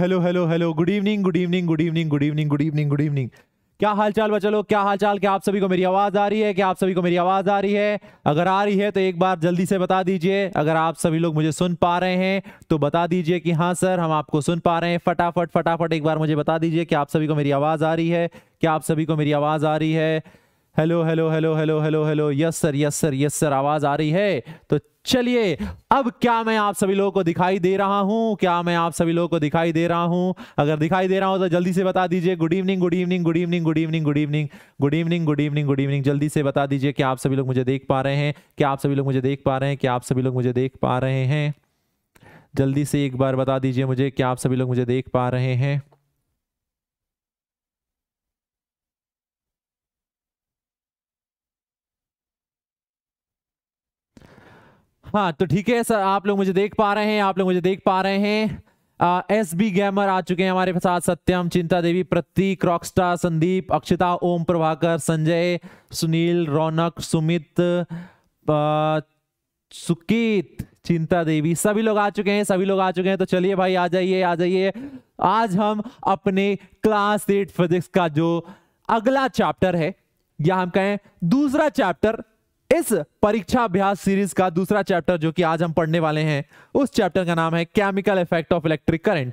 hello hello hello good evening good evening good evening good evening good evening good evening क्या चाल बचा लो क्या हाल चाल क्या आप सभी को मेरी आवाज आ रही है क्या आप सभी को मेरी आवाज आ रही है अगर आ रही है तो एक बार जल्दी से बता दीजिए अगर आप सभी लोग मुझे सुन पा रहे हैं तो बता दीजिए कि हाँ सर हम आपको सुन पा रहे हैं फटाफट फटाफट एक बार मुझे बता दीजिए कि आप सभी को मेरी आवाज आ रही है क्या आप सभी को मेरी आवाज आ रही है hello hello hello hello hello hello yes sir yes sir yes sir आवाज आ रही है तो चलिए अब क्या मैं आप सभी लोगों को दिखाई दे रहा हूं क्या मैं आप सभी लोगों को दिखाई दे रहा हूं अगर दिखाई दे रहा हूं तो जल्दी से बता दीजिए good evening good evening good evening good evening good evening good evening good evening good evening जल्दी से बता दीजिए क्या आप सभी लोग मुझे देख पा रहे हैं क्या आप सभी लोग मुझे देख पा रहे हैं क्या आप सभी लोग मुझे देख पा रहे हैं जल्दी से एक बार बता दीजिए मुझे क्या आप सभी लोग मुझे देख पा रहे हैं हाँ तो ठीक है सर आप लोग मुझे देख पा रहे हैं आप लोग मुझे देख पा रहे हैं एस बी गैमर आ चुके हैं हमारे साथ सत्यम चिंता देवी प्रतीक रॉकस्टार संदीप अक्षिता ओम प्रभाकर संजय सुनील रौनक सुमित आ, सुकीत चिंता देवी सभी लोग आ चुके हैं सभी लोग आ चुके हैं तो चलिए भाई आ जाइए आ जाइए आज हम अपने क्लास एट फिजिक्स का जो अगला चैप्टर है या हम कहें दूसरा चैप्टर इस परीक्षा अभ्यास सीरीज का दूसरा चैप्टर जो कि आज हम पढ़ने वाले हैं उस चैप्टर का नाम है chemical effect of electric current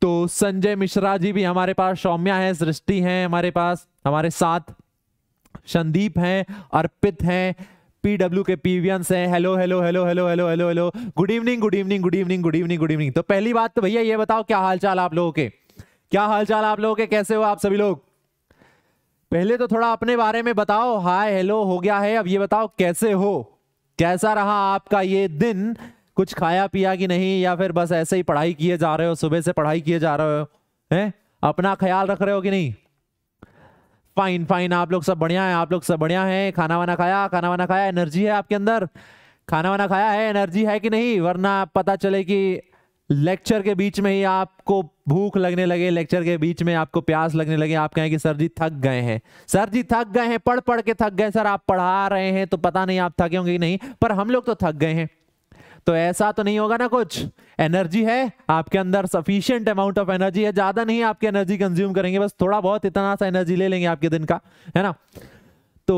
तो संजय मिश्रा जी भी हमारे पास सौम्या है सृष्टि है हमारे पास हमारे साथ संदीप हैं अर्पित हैं पीडब्ल्यू के पीवियंस हैं hello hello hello hello hello hello hello good evening good evening good evening good evening good evening तो पहली बात तो भैया ये बताओ क्या हालचाल आप लोगों के क्या हालचाल आप लोगों के कैसे हो आप सभी लोग पहले तो थोड़ा अपने बारे में बताओ हाय हेलो हो गया है अब ये बताओ कैसे हो कैसा रहा आपका ये दिन कुछ खाया पिया कि नहीं या फिर बस ऐसे ही पढ़ाई किए जा रहे हो सुबह से पढ़ाई किए जा रहे हो हैं अपना ख्याल रख रहे हो कि नहीं फाइन फाइन आप लोग सब बढ़िया है आप लोग सब बढ़िया है खाना वाना खाया खाना वाना खाया एनर्जी है आपके अंदर खाना वाना खाया है एनर्जी है कि नहीं वरना पता चले कि लेक्चर के बीच में ही आपको भूख लगने लगे लेक्चर के बीच में आपको प्यास लगने लगे आप कहें कि सर जी थक गए हैं सर जी थक गए हैं पढ़ पढ़ के थक गए सर आप पढ़ा रहे हैं तो पता नहीं आप थके होंगे कि नहीं पर हम लोग तो थक गए हैं तो ऐसा तो नहीं होगा ना कुछ एनर्जी है आपके अंदर सफिशियंट अमाउंट ऑफ एनर्जी है ज्यादा नहीं आपकी एनर्जी कंज्यूम करेंगे बस थोड़ा बहुत इतना सा एनर्जी ले लेंगे आपके दिन का है ना तो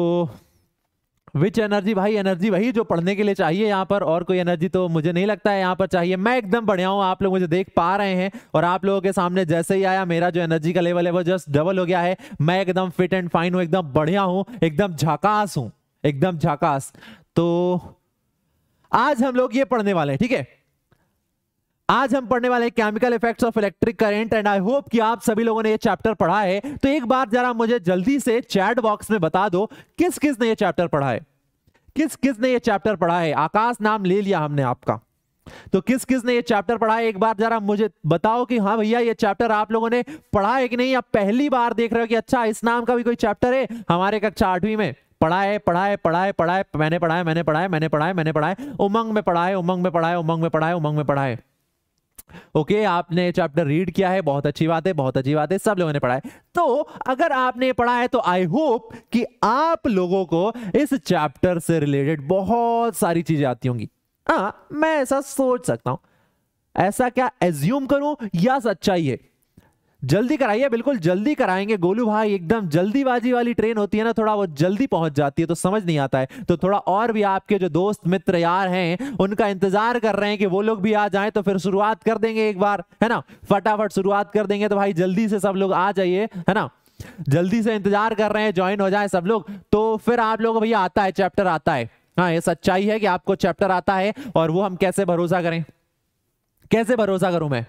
विच एनर्जी भाई एनर्जी वही जो पढ़ने के लिए चाहिए यहाँ पर और कोई एनर्जी तो मुझे नहीं लगता है यहाँ पर चाहिए मैं एकदम बढ़िया हूँ आप लोग मुझे देख पा रहे हैं और आप लोगों के सामने जैसे ही आया मेरा जो एनर्जी का लेवल है वो जस्ट डबल हो गया है मैं एकदम फिट एंड फाइन हूँ एकदम बढ़िया हूँ एकदम झाकास हूँ एकदम झाकास तो आज हम लोग ये पढ़ने वाले हैं ठीक है आज हम पढ़ने वाले chemical effects of electric current and I hope कि आप सभी लोगों ने ये चैप्टर पढ़ा है तो एक बार जरा मुझे जल्दी से चैट बॉक्स में बता दो किस किस ने ये चैप्टर पढ़ा है किस किस ने ये चैप्टर पढ़ा है आकाश नाम ले लिया हमने आपका तो किस किस ने ये चैप्टर पढ़ा है एक बार जरा मुझे बताओ कि हाँ भैया ये चैप्टर आप लोगों ने पढ़ा है कि नहीं आप पहली बार देख रहे हो कि अच्छा इस नाम का भी कोई चैप्टर है हमारे कक्षा आठवीं में पढ़ा है पढ़ाए पढ़ाए मैंने पढ़ाया मैंने पढ़ाया मैंने पढ़ाया मैंने पढ़ाया उमंग में पढ़ाए उमंग में पढ़ाए उमंग में पढ़ाए उमंग में पढ़ाए ओके okay, आपने चैप्टर रीड किया है बहुत अच्छी बात है बहुत अच्छी बात है सब लोगों ने पढ़ा है तो अगर आपने पढ़ा है तो आई होप कि आप लोगों को इस चैप्टर से रिलेटेड बहुत सारी चीजें आती होंगी हाँ मैं ऐसा सोच सकता हूं ऐसा क्या एज्यूम करूं या सच्चाई है जल्दी कराइए बिल्कुल जल्दी कराएंगे गोलू भाई एकदम जल्दीबाजी वाली ट्रेन होती है ना थोड़ा वो जल्दी पहुंच जाती है तो समझ नहीं आता है तो थोड़ा और भी आपके जो दोस्त मित्र यार हैं उनका इंतजार कर रहे हैं कि वो लोग भी आ जाएं तो फिर शुरुआत कर देंगे एक बार है ना फटाफट शुरुआत कर देंगे तो भाई जल्दी से सब लोग आ जाइए है ना जल्दी से इंतजार कर रहे हैं ज्वाइन हो जाए सब लोग तो फिर आप लोग भैया आता है चैप्टर आता है हाँ ये सच्चाई है कि आपको चैप्टर आता है और वो हम कैसे भरोसा करें कैसे भरोसा करूं मैं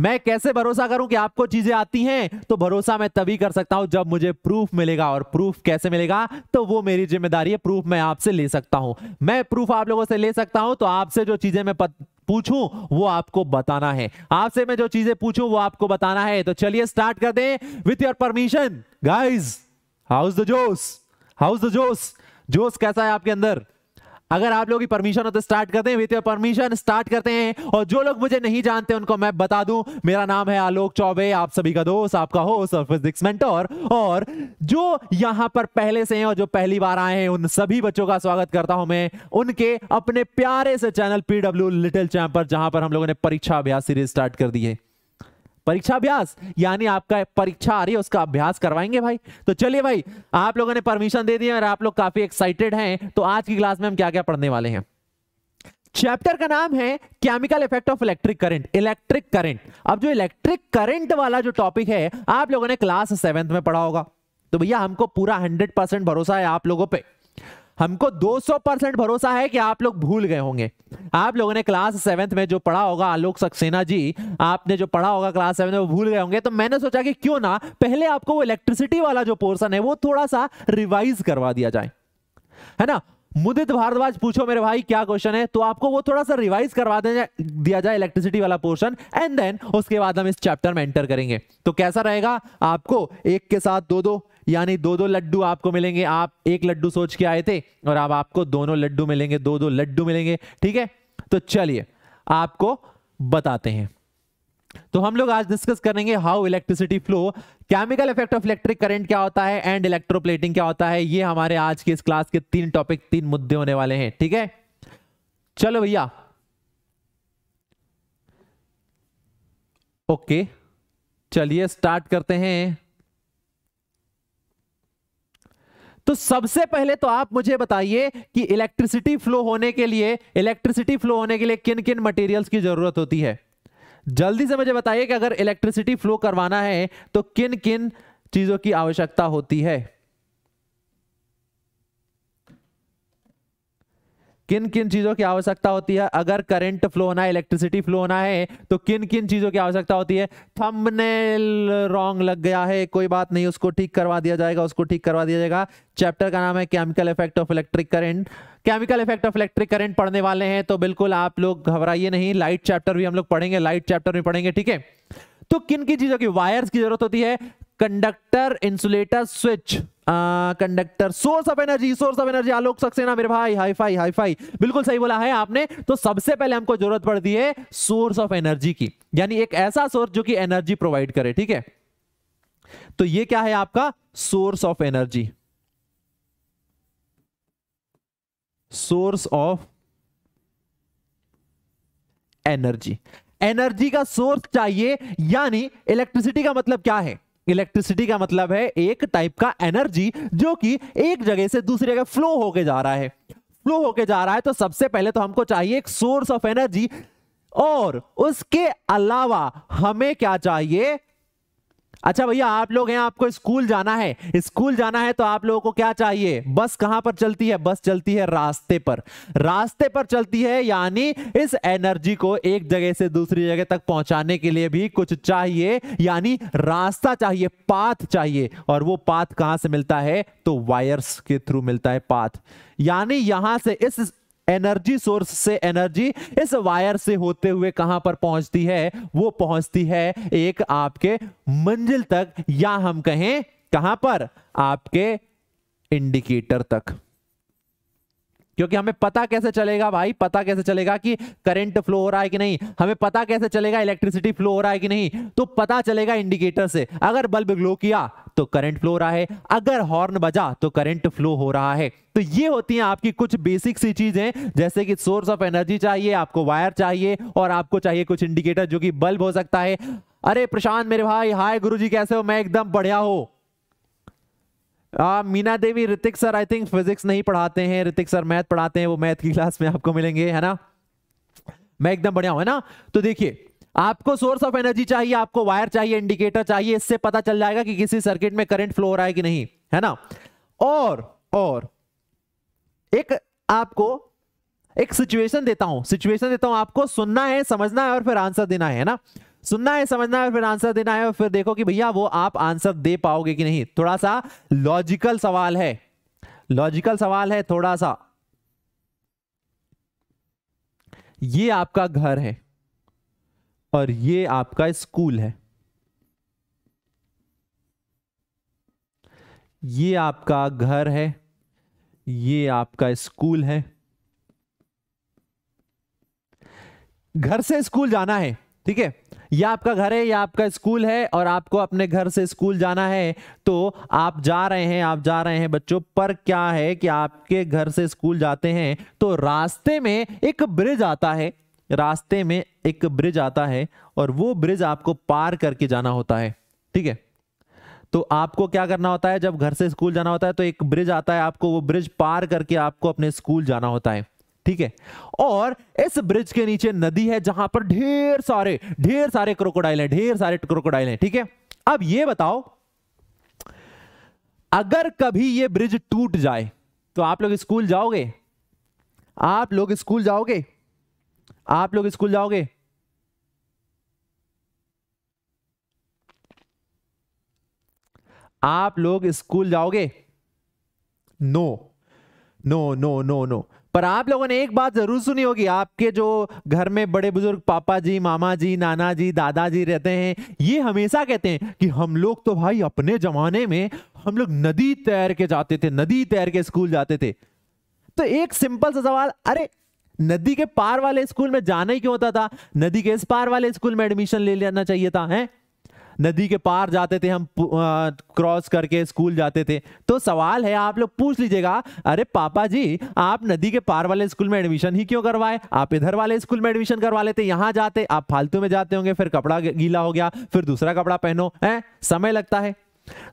मैं कैसे भरोसा करूं कि आपको चीजें आती हैं तो भरोसा मैं तभी कर सकता हूं जब मुझे प्रूफ मिलेगा और प्रूफ कैसे मिलेगा तो वो मेरी जिम्मेदारी है प्रूफ मैं आपसे ले सकता हूं मैं प्रूफ आप लोगों से ले सकता हूं तो आपसे जो चीजें मैं पत... पूछूं वो आपको बताना है आपसे मैं जो चीजें पूछूं वो आपको बताना है तो चलिए स्टार्ट कर दें with your permission guys how's the josh how's the josh जोश कैसा है आपके अंदर अगर आप लोगों की परमिशन हो तो स्टार्ट करते हैं विथ योर परमिशन स्टार्ट करते हैं और जो लोग मुझे नहीं जानते उनको मैं बता दूं मेरा नाम है आलोक चौबे आप सभी का दोस्त आपका हो सर्फिजिक्स मेंटोर और जो यहां पर पहले से हैं और जो पहली बार आए हैं उन सभी बच्चों का स्वागत करता हूं मैं उनके अपने प्यारे से चैनल पीडब्ल्यू लिटिल चैम्पर जहां पर हम लोगों ने परीक्षा अभ्यास सीरीज स्टार्ट कर दी है परीक्षा अभ्यास यानी आपका परीक्षा आ रही है उसका अभ्यास करवाएंगे भाई तो चलिए भाई आप लोगों ने परमिशन दे दिया और आप लोग काफी एक्साइटेड हैं तो आज की क्लास में हम क्या क्या पढ़ने वाले हैं चैप्टर का नाम है chemical effect of electric current electric current अब जो इलेक्ट्रिक करंट वाला जो टॉपिक है आप लोगों ने क्लास सेवेंथ में पढ़ा होगा तो भैया हमको पूरा हंड्रेड परसेंट भरोसा है आप लोगों पर हमको 200 परसेंट भरोसा है कि आप लोग भूल गए होंगे आप लोगों ने क्लास सेवेंथ में जो पढ़ा होगा आलोक सक्सेना जी आपने जो पढ़ा होगा क्लास सेवन में वो भूल गए होंगे तो मैंने सोचा कि क्यों ना पहले आपको वो इलेक्ट्रिसिटी वाला जो पोर्सन है वो थोड़ा सा रिवाइज करवा दिया जाए है ना मुदित भारद्वाज पूछो मेरे भाई क्या क्वेश्चन है तो आपको वो थोड़ा सा रिवाइज करवा दिया जाए इलेक्ट्रिसिटी वाला पोर्शन एंड देन उसके बाद हम इस चैप्टर में एंटर करेंगे तो कैसा रहेगा आपको एक के साथ दो दो यानी दो दो लड्डू आपको मिलेंगे आप एक लड्डू सोच के आए थे और अब आपको दोनों लड्डू मिलेंगे दो दो लड्डू मिलेंगे ठीक है तो चलिए आपको बताते हैं तो हम लोग आज डिस्कस करेंगे how electricity flow chemical effect of electric current क्या होता है एंड इलेक्ट्रोप्लेटिंग क्या होता है ये हमारे आज के इस क्लास के तीन टॉपिक तीन मुद्दे होने वाले हैं ठीक है चलो भैया ओके चलिए स्टार्ट करते हैं तो सबसे पहले तो आप मुझे बताइए कि इलेक्ट्रिसिटी फ्लो होने के लिए इलेक्ट्रिसिटी फ्लो होने के लिए किन किन मटेरियल्स की जरूरत होती है जल्दी से मुझे बताइए कि अगर इलेक्ट्रिसिटी फ्लो करवाना है तो किन किन चीजों की आवश्यकता होती है किन किन चीजों की आवश्यकता होती है अगर करंट फ्लो होना है इलेक्ट्रिसिटी फ्लो होना है तो किन किन चीजों की आवश्यकता होती है थंबनेल रॉन्ग लग गया है कोई बात नहीं उसको ठीक करवा दिया जाएगा उसको ठीक करवा दिया जाएगा चैप्टर का नाम है chemical effect of electric current chemical effect of electric current पढ़ने वाले हैं तो बिल्कुल आप लोग घबराइए नहीं लाइट चैप्टर भी हम लोग पढ़ेंगे लाइट चैप्टर भी पढ़ेंगे ठीक है तो किन किन चीजों की वायर्स की जरूरत होती है conductor insulator switch conductor source of energy source of energy Alok Saxena मेरे भाई हाई फाई हाई फाई बिल्कुल सही बोला है आपने तो सबसे पहले हमको जरूरत पड़ती है सोर्स ऑफ एनर्जी की यानी एक ऐसा सोर्स जो कि एनर्जी प्रोवाइड करे ठीक है तो ये क्या है आपका source of energy source of energy energy का सोर्स चाहिए यानी इलेक्ट्रिसिटी का मतलब क्या है इलेक्ट्रिसिटी का मतलब है एक टाइप का एनर्जी जो कि एक जगह से दूसरी जगह फ्लो होके जा रहा है फ्लो होके जा रहा है तो सबसे पहले तो हमको चाहिए एक सोर्स ऑफ एनर्जी और उसके अलावा हमें क्या चाहिए अच्छा भैया आप लोग हैं आपको स्कूल जाना है स्कूल जाना है तो आप लोगों को क्या चाहिए बस कहां पर चलती है बस चलती है रास्ते पर रास्ते पर चलती है यानी इस एनर्जी को एक जगह से दूसरी जगह तक पहुंचाने के लिए भी कुछ चाहिए यानी रास्ता चाहिए पाथ चाहिए और वो पाथ कहां से मिलता है तो वायर्स के थ्रू मिलता है पाथ यानी यहां से इस एनर्जी सोर्स से एनर्जी इस वायर से होते हुए कहां पर पहुंचती है वो पहुंचती है एक आपके मंजिल तक या हम कहें कहां पर आपके इंडिकेटर तक क्योंकि हमें पता कैसे चलेगा भाई पता कैसे चलेगा कि करंट फ्लो हो रहा है कि नहीं हमें पता कैसे चलेगा इलेक्ट्रिसिटी फ्लो हो रहा है कि नहीं तो पता चलेगा इंडिकेटर से अगर बल्ब ग्लो किया तो करंट फ्लो हो रहा है अगर हॉर्न बजा तो करंट फ्लो हो रहा है तो ये होती हैं आपकी कुछ बेसिक सी चीजें जैसे कि सोर्स ऑफ एनर्जी चाहिए आपको वायर चाहिए और आपको चाहिए कुछ इंडिकेटर जो कि बल्ब हो सकता है अरे प्रशांत मेरे भाई हाय गुरु कैसे हो मैं एकदम बढ़िया हूं आ, Meena Devi Hrithik sir I think physics नहीं पढ़ाते हैं ऋतिक सर मैथ पढ़ाते हैं वो मैथ की क्लास में आपको मिलेंगे है ना मैं एकदम बढ़िया हूं है ना तो देखिए आपको सोर्स ऑफ एनर्जी चाहिए आपको वायर चाहिए इंडिकेटर चाहिए इससे पता चल जाएगा कि किसी सर्किट में करंट फ्लो हो रहा है कि नहीं है ना और और एक आपको एक सिचुएशन देता हूं सिचुएशन देता हूं आपको सुनना है समझना है और फिर आंसर देना है ना सुनना है समझना है फिर आंसर देना है और फिर देखो कि भैया वो आप आंसर दे पाओगे कि नहीं थोड़ा सा लॉजिकल सवाल है लॉजिकल सवाल है थोड़ा सा ये आपका घर है और ये आपका स्कूल है ये आपका घर है ये आपका स्कूल है घर से स्कूल जाना है ठीक है या आपका घर है या आपका स्कूल है और आपको अपने घर से स्कूल जाना है तो आप जा रहे हैं आप जा रहे हैं बच्चों पर क्या है कि आपके घर से स्कूल जाते हैं तो रास्ते में एक ब्रिज आता है रास्ते में एक ब्रिज आता है और वो ब्रिज आपको पार करके जाना होता है ठीक है तो आपको क्या करना होता है जब घर से स्कूल जाना होता है तो एक ब्रिज आता है आपको वो ब्रिज पार करके आपको अपने स्कूल जाना होता है ठीक है और इस ब्रिज के नीचे नदी है जहां पर ढेर सारे ढेर सारे क्रोकोडाइल हैं ढेर सारे क्रोकोडाइल हैं ठीक है अब ये बताओ अगर कभी ये ब्रिज टूट जाए तो आप लोग स्कूल जाओगे आप लोग स्कूल जाओगे आप लोग स्कूल जाओगे आप लोग स्कूल जाओगे no no no no no पर आप लोगों ने एक बात जरूर सुनी होगी आपके जो घर में बड़े बुजुर्ग पापा जी मामा जी नाना जी दादा जी रहते हैं ये हमेशा कहते हैं कि हम लोग तो भाई अपने जमाने में हम लोग नदी तैर के जाते थे नदी तैर के स्कूल जाते थे तो एक सिंपल सा सवाल अरे नदी के पार वाले स्कूल में जाना ही क्यों होता था नदी के इस पार वाले स्कूल में एडमिशन ले लेना चाहिए था है नदी के पार जाते थे हम क्रॉस करके स्कूल जाते थे तो सवाल है आप लोग पूछ लीजिएगा अरे पापा जी आप नदी के पार वाले स्कूल में एडमिशन ही क्यों करवाए आप इधर वाले स्कूल में एडमिशन करवा लेते यहाँ जाते आप फालतू में जाते होंगे फिर कपड़ा गीला हो गया फिर दूसरा कपड़ा पहनो है समय लगता है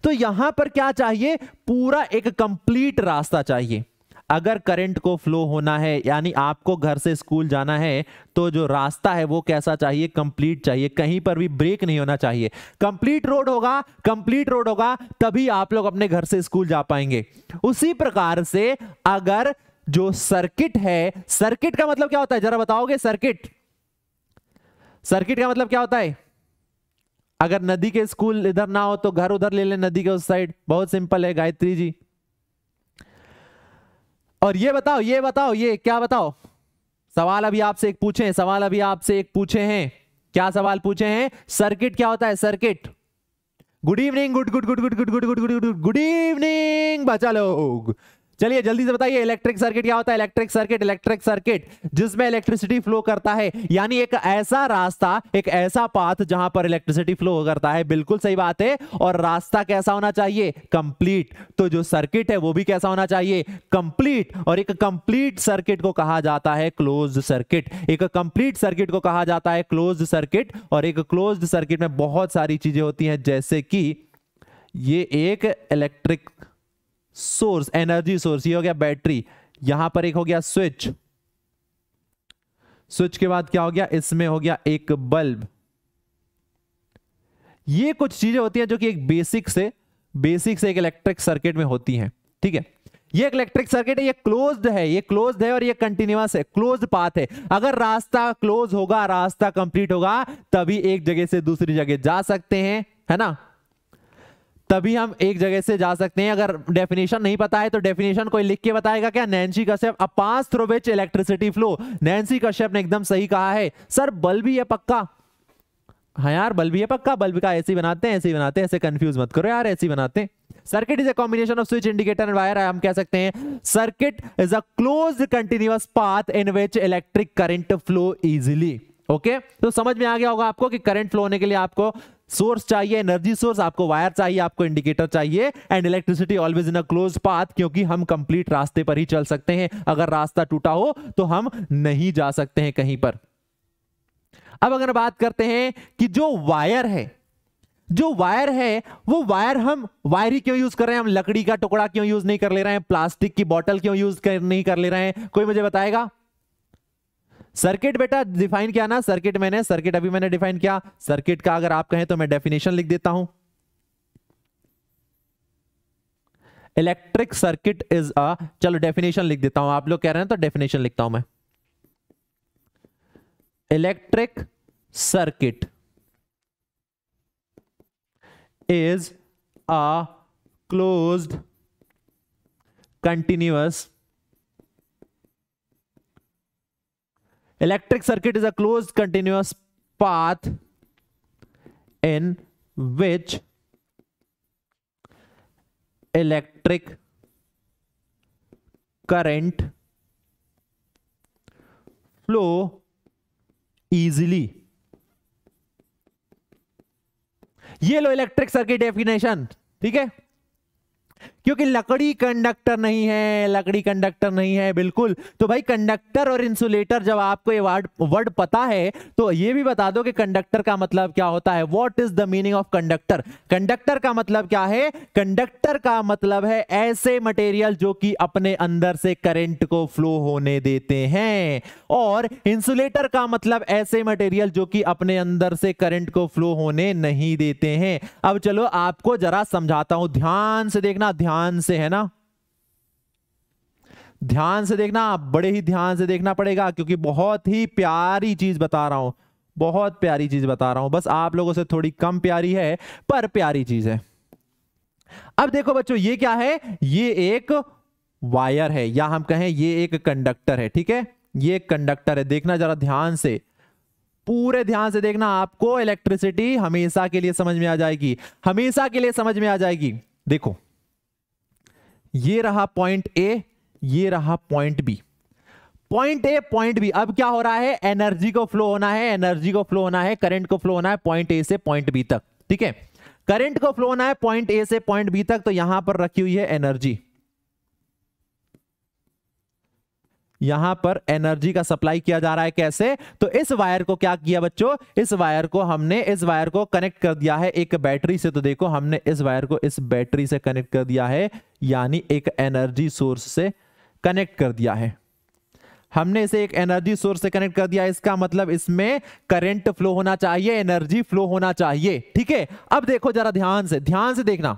तो यहां पर क्या चाहिए पूरा एक कंप्लीट रास्ता चाहिए अगर करंट को फ्लो होना है यानी आपको घर से स्कूल जाना है तो जो रास्ता है वो कैसा चाहिए कंप्लीट चाहिए कहीं पर भी ब्रेक नहीं होना चाहिए कंप्लीट रोड होगा कंप्लीट रोड होगा तभी आप लोग अपने घर से स्कूल जा पाएंगे उसी प्रकार से अगर जो सर्किट है सर्किट का मतलब क्या होता है जरा बताओगे सर्किट सर्किट का मतलब क्या होता है अगर नदी के स्कूल इधर ना हो तो घर उधर ले ले नदी के उस साइड बहुत सिंपल है गायत्री जी और ये बताओ ये बताओ ये क्या बताओ सवाल अभी आपसे एक पूछे हैं सवाल अभी आपसे एक पूछे हैं क्या सवाल पूछे हैं सर्किट क्या होता है circuit good evening good good good good good good good good good good evening बचा लोग चलिए जल्दी से बताइए इलेक्ट्रिक सर्किट क्या होता है इलेक्ट्रिक सर्किट इलेक्ट्रिक सर्किट जिसमें इलेक्ट्रिसिटी फ्लो करता है यानी एक ऐसा रास्ता एक ऐसा पाथ जहां पर इलेक्ट्रिसिटी फ्लो करता है बिल्कुल सही बात है और रास्ता कैसा होना चाहिए कंप्लीट तो जो सर्किट है वो भी कैसा होना चाहिए कंप्लीट और एक कंप्लीट सर्किट को कहा जाता है क्लोज सर्किट एक कंप्लीट सर्किट को कहा जाता है क्लोज सर्किट और एक क्लोज सर्किट में बहुत सारी चीजें होती हैं जैसे कि ये एक इलेक्ट्रिक सोर्स एनर्जी सोर्स ये हो गया बैटरी यहां पर एक हो गया स्विच स्विच के बाद क्या हो गया इसमें हो गया एक बल्ब ये कुछ चीजें होती हैं जो कि एक बेसिक से बेसिक से एक इलेक्ट्रिक सर्किट में होती हैं ठीक है ये एक इलेक्ट्रिक सर्किट है ये क्लोज्ड है ये क्लोज्ड है और ये कंटिन्यूस है क्लोज्ड पाथ है अगर रास्ता क्लोज होगा रास्ता कंप्लीट होगा तभी एक जगह से दूसरी जगह जा सकते हैं है ना तभी हम एक जगह से जा सकते हैं अगर डेफिनेशन नहीं पता है तो डेफिनेशन कोई लिख के बताएगा क्या Nancy Kashyap a path through which electricity flow Nancy Kashyap ने एकदम सही कहा है सर बल्ब ही है पक्का हाँ यार बल्ब ही है पक्का बल्ब का ऐसे बनाते हैं ऐसे बनाते हैं ऐसे कंफ्यूज मत करो यार ऐसे बनाते हैं circuit is a combination of switch indicator and wire हम कह सकते हैं circuit is a close continuous path in which electric current flow easily okay तो समझ में आ गया होगा आपको कि करंट फ्लो होने के लिए आपको सोर्स चाहिए एनर्जी सोर्स आपको वायर चाहिए आपको इंडिकेटर चाहिए and electricity always in a close path क्योंकि हम कंप्लीट रास्ते पर ही चल सकते हैं अगर रास्ता टूटा हो तो हम नहीं जा सकते हैं कहीं पर अब अगर बात करते हैं कि जो वायर है जो वायर है वो वायर हम वायर ही क्यों यूज कर रहे हैं हम लकड़ी का टुकड़ा क्यों यूज नहीं कर ले रहे हैं प्लास्टिक की बॉटल क्यों यूज कर नहीं कर ले रहे हैं कोई मुझे बताएगा सर्किट बेटा डिफाइन किया ना सर्किट मैंने सर्किट अभी मैंने डिफाइन किया सर्किट का अगर आप कहें तो मैं डेफिनेशन लिख देता हूं इलेक्ट्रिक सर्किट इज अ चलो डेफिनेशन लिख देता हूं आप लोग कह रहे हैं तो डेफिनेशन लिखता हूं मैं electric circuit is a closed continuous electric circuit is a closed continuous path in which electric current flow easily ये लो इलेक्ट्रिक सर्किट डेफिनेशन ठीक है क्योंकि लकड़ी कंडक्टर नहीं है लकड़ी कंडक्टर नहीं है बिल्कुल तो भाई कंडक्टर और इंसुलेटर जब आपको ये वर्ड वर्ड पता है तो ये भी बता दो कि कंडक्टर का मतलब क्या होता है what is the meaning of conductor conductor का मतलब क्या है कंडक्टर का मतलब है ऐसे मटेरियल जो कि अपने अंदर से करेंट को फ्लो होने देते हैं और इंसुलेटर का मतलब ऐसे मटेरियल जो कि अपने अंदर से करंट को फ्लो होने नहीं देते हैं अब चलो आपको जरा समझाता हूं ध्यान से देखना ध्यान ध्यान से है ना ध्यान से देखना बड़े ही ध्यान से देखना पड़ेगा क्योंकि बहुत ही प्यारी चीज बता रहा हूं बहुत प्यारी चीज बता रहा हूं बस आप लोगों से थोड़ी कम प्यारी है पर प्यारी चीज है अब देखो बच्चों ये क्या है ये एक वायर है या हम कहें ये एक कंडक्टर है ठीक है ये एक कंडक्टर है देखना जरा ध्यान से पूरे ध्यान से देखना आपको इलेक्ट्रिसिटी हमेशा के लिए समझ में आ जाएगी हमेशा के लिए समझ में आ जाएगी देखो ये रहा पॉइंट ए ये रहा point B point A point B अब क्या हो रहा है एनर्जी को फ्लो होना है एनर्जी को फ्लो होना है करंट को फ्लो होना है पॉइंट ए से पॉइंट बी तक ठीक है करंट को फ्लो होना है पॉइंट ए से पॉइंट बी तक तो यहां पर रखी हुई है एनर्जी यहां पर एनर्जी का सप्लाई किया जा रहा है कैसे तो इस वायर को क्या किया बच्चों इस वायर को हमने इस वायर को कनेक्ट कर दिया है एक बैटरी से तो देखो हमने इस वायर को इस बैटरी से कनेक्ट कर दिया है यानी एक एनर्जी सोर्स से कनेक्ट कर दिया है हमने इसे एक एनर्जी सोर्स से कनेक्ट कर दिया इसका मतलब इसमें करंट फ्लो होना चाहिए एनर्जी फ्लो होना चाहिए ठीक है अब देखो जरा ध्यान से ध्यान से देखना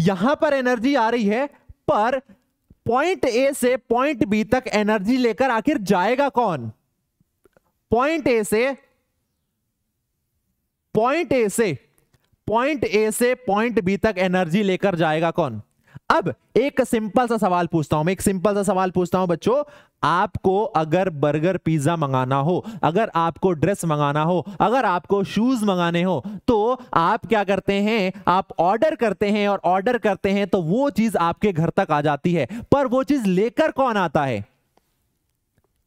यहां पर एनर्जी आ रही है पर पॉइंट ए से पॉइंट बी तक एनर्जी लेकर आखिर जाएगा कौन पॉइंट ए से पॉइंट ए से पॉइंट ए से पॉइंट बी तक एनर्जी लेकर जाएगा कौन अब एक सिंपल सा सवाल पूछता हूं मैं एक सिंपल सा सवाल पूछता हूं बच्चों आपको अगर बर्गर पिज्जा मंगाना हो अगर आपको ड्रेस मंगाना हो अगर आपको शूज मंगाने हो तो आप क्या करते हैं आप ऑर्डर करते हैं और ऑर्डर करते हैं तो वो चीज आपके घर तक आ जाती है पर वो चीज लेकर कौन आता है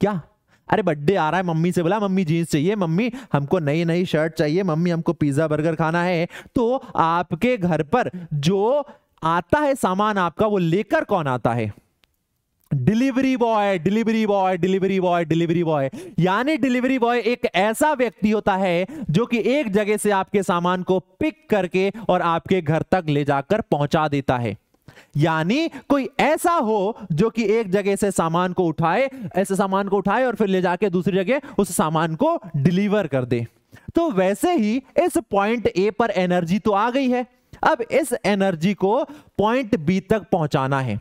क्या अरे बर्थडे आ रहा है मम्मी से बोला मम्मी जीन्स चाहिए मम्मी हमको नई नई शर्ट चाहिए मम्मी हमको पिज्जा बर्गर खाना है तो आपके घर पर जो आता है सामान आपका वो लेकर कौन आता है delivery boy delivery boy delivery boy delivery boy यानी डिलीवरी बॉय एक ऐसा व्यक्ति होता है जो कि एक जगह से आपके सामान को पिक करके और आपके घर तक ले जाकर पहुंचा देता है यानी कोई ऐसा हो जो कि एक जगह से सामान को उठाए ऐसे सामान को उठाए और फिर ले जाके दूसरी जगह उस सामान को डिलीवर कर दे तो वैसे ही इस पॉइंट ए पर एनर्जी तो आ गई है अब इस एनर्जी को पॉइंट बी तक पहुंचाना है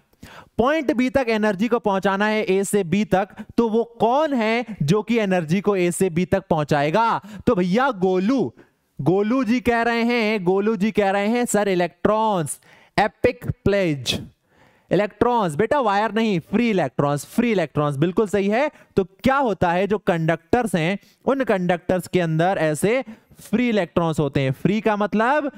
पॉइंट बी तक एनर्जी को पहुंचाना है ए से बी तक तो वो कौन है जो कि एनर्जी को ए से बी तक पहुंचाएगा तो भैया गोलू गोलू जी कह रहे हैं गोलू जी कह रहे हैं सर इलेक्ट्रॉन्स एपिक प्लेज इलेक्ट्रॉन्स बेटा वायर नहीं फ्री इलेक्ट्रॉन्स फ्री इलेक्ट्रॉन्स बिल्कुल सही है तो क्या होता है जो कंडक्टर्स हैं उन कंडक्टर्स के अंदर ऐसे फ्री इलेक्ट्रॉन्स होते हैं फ्री का मतलब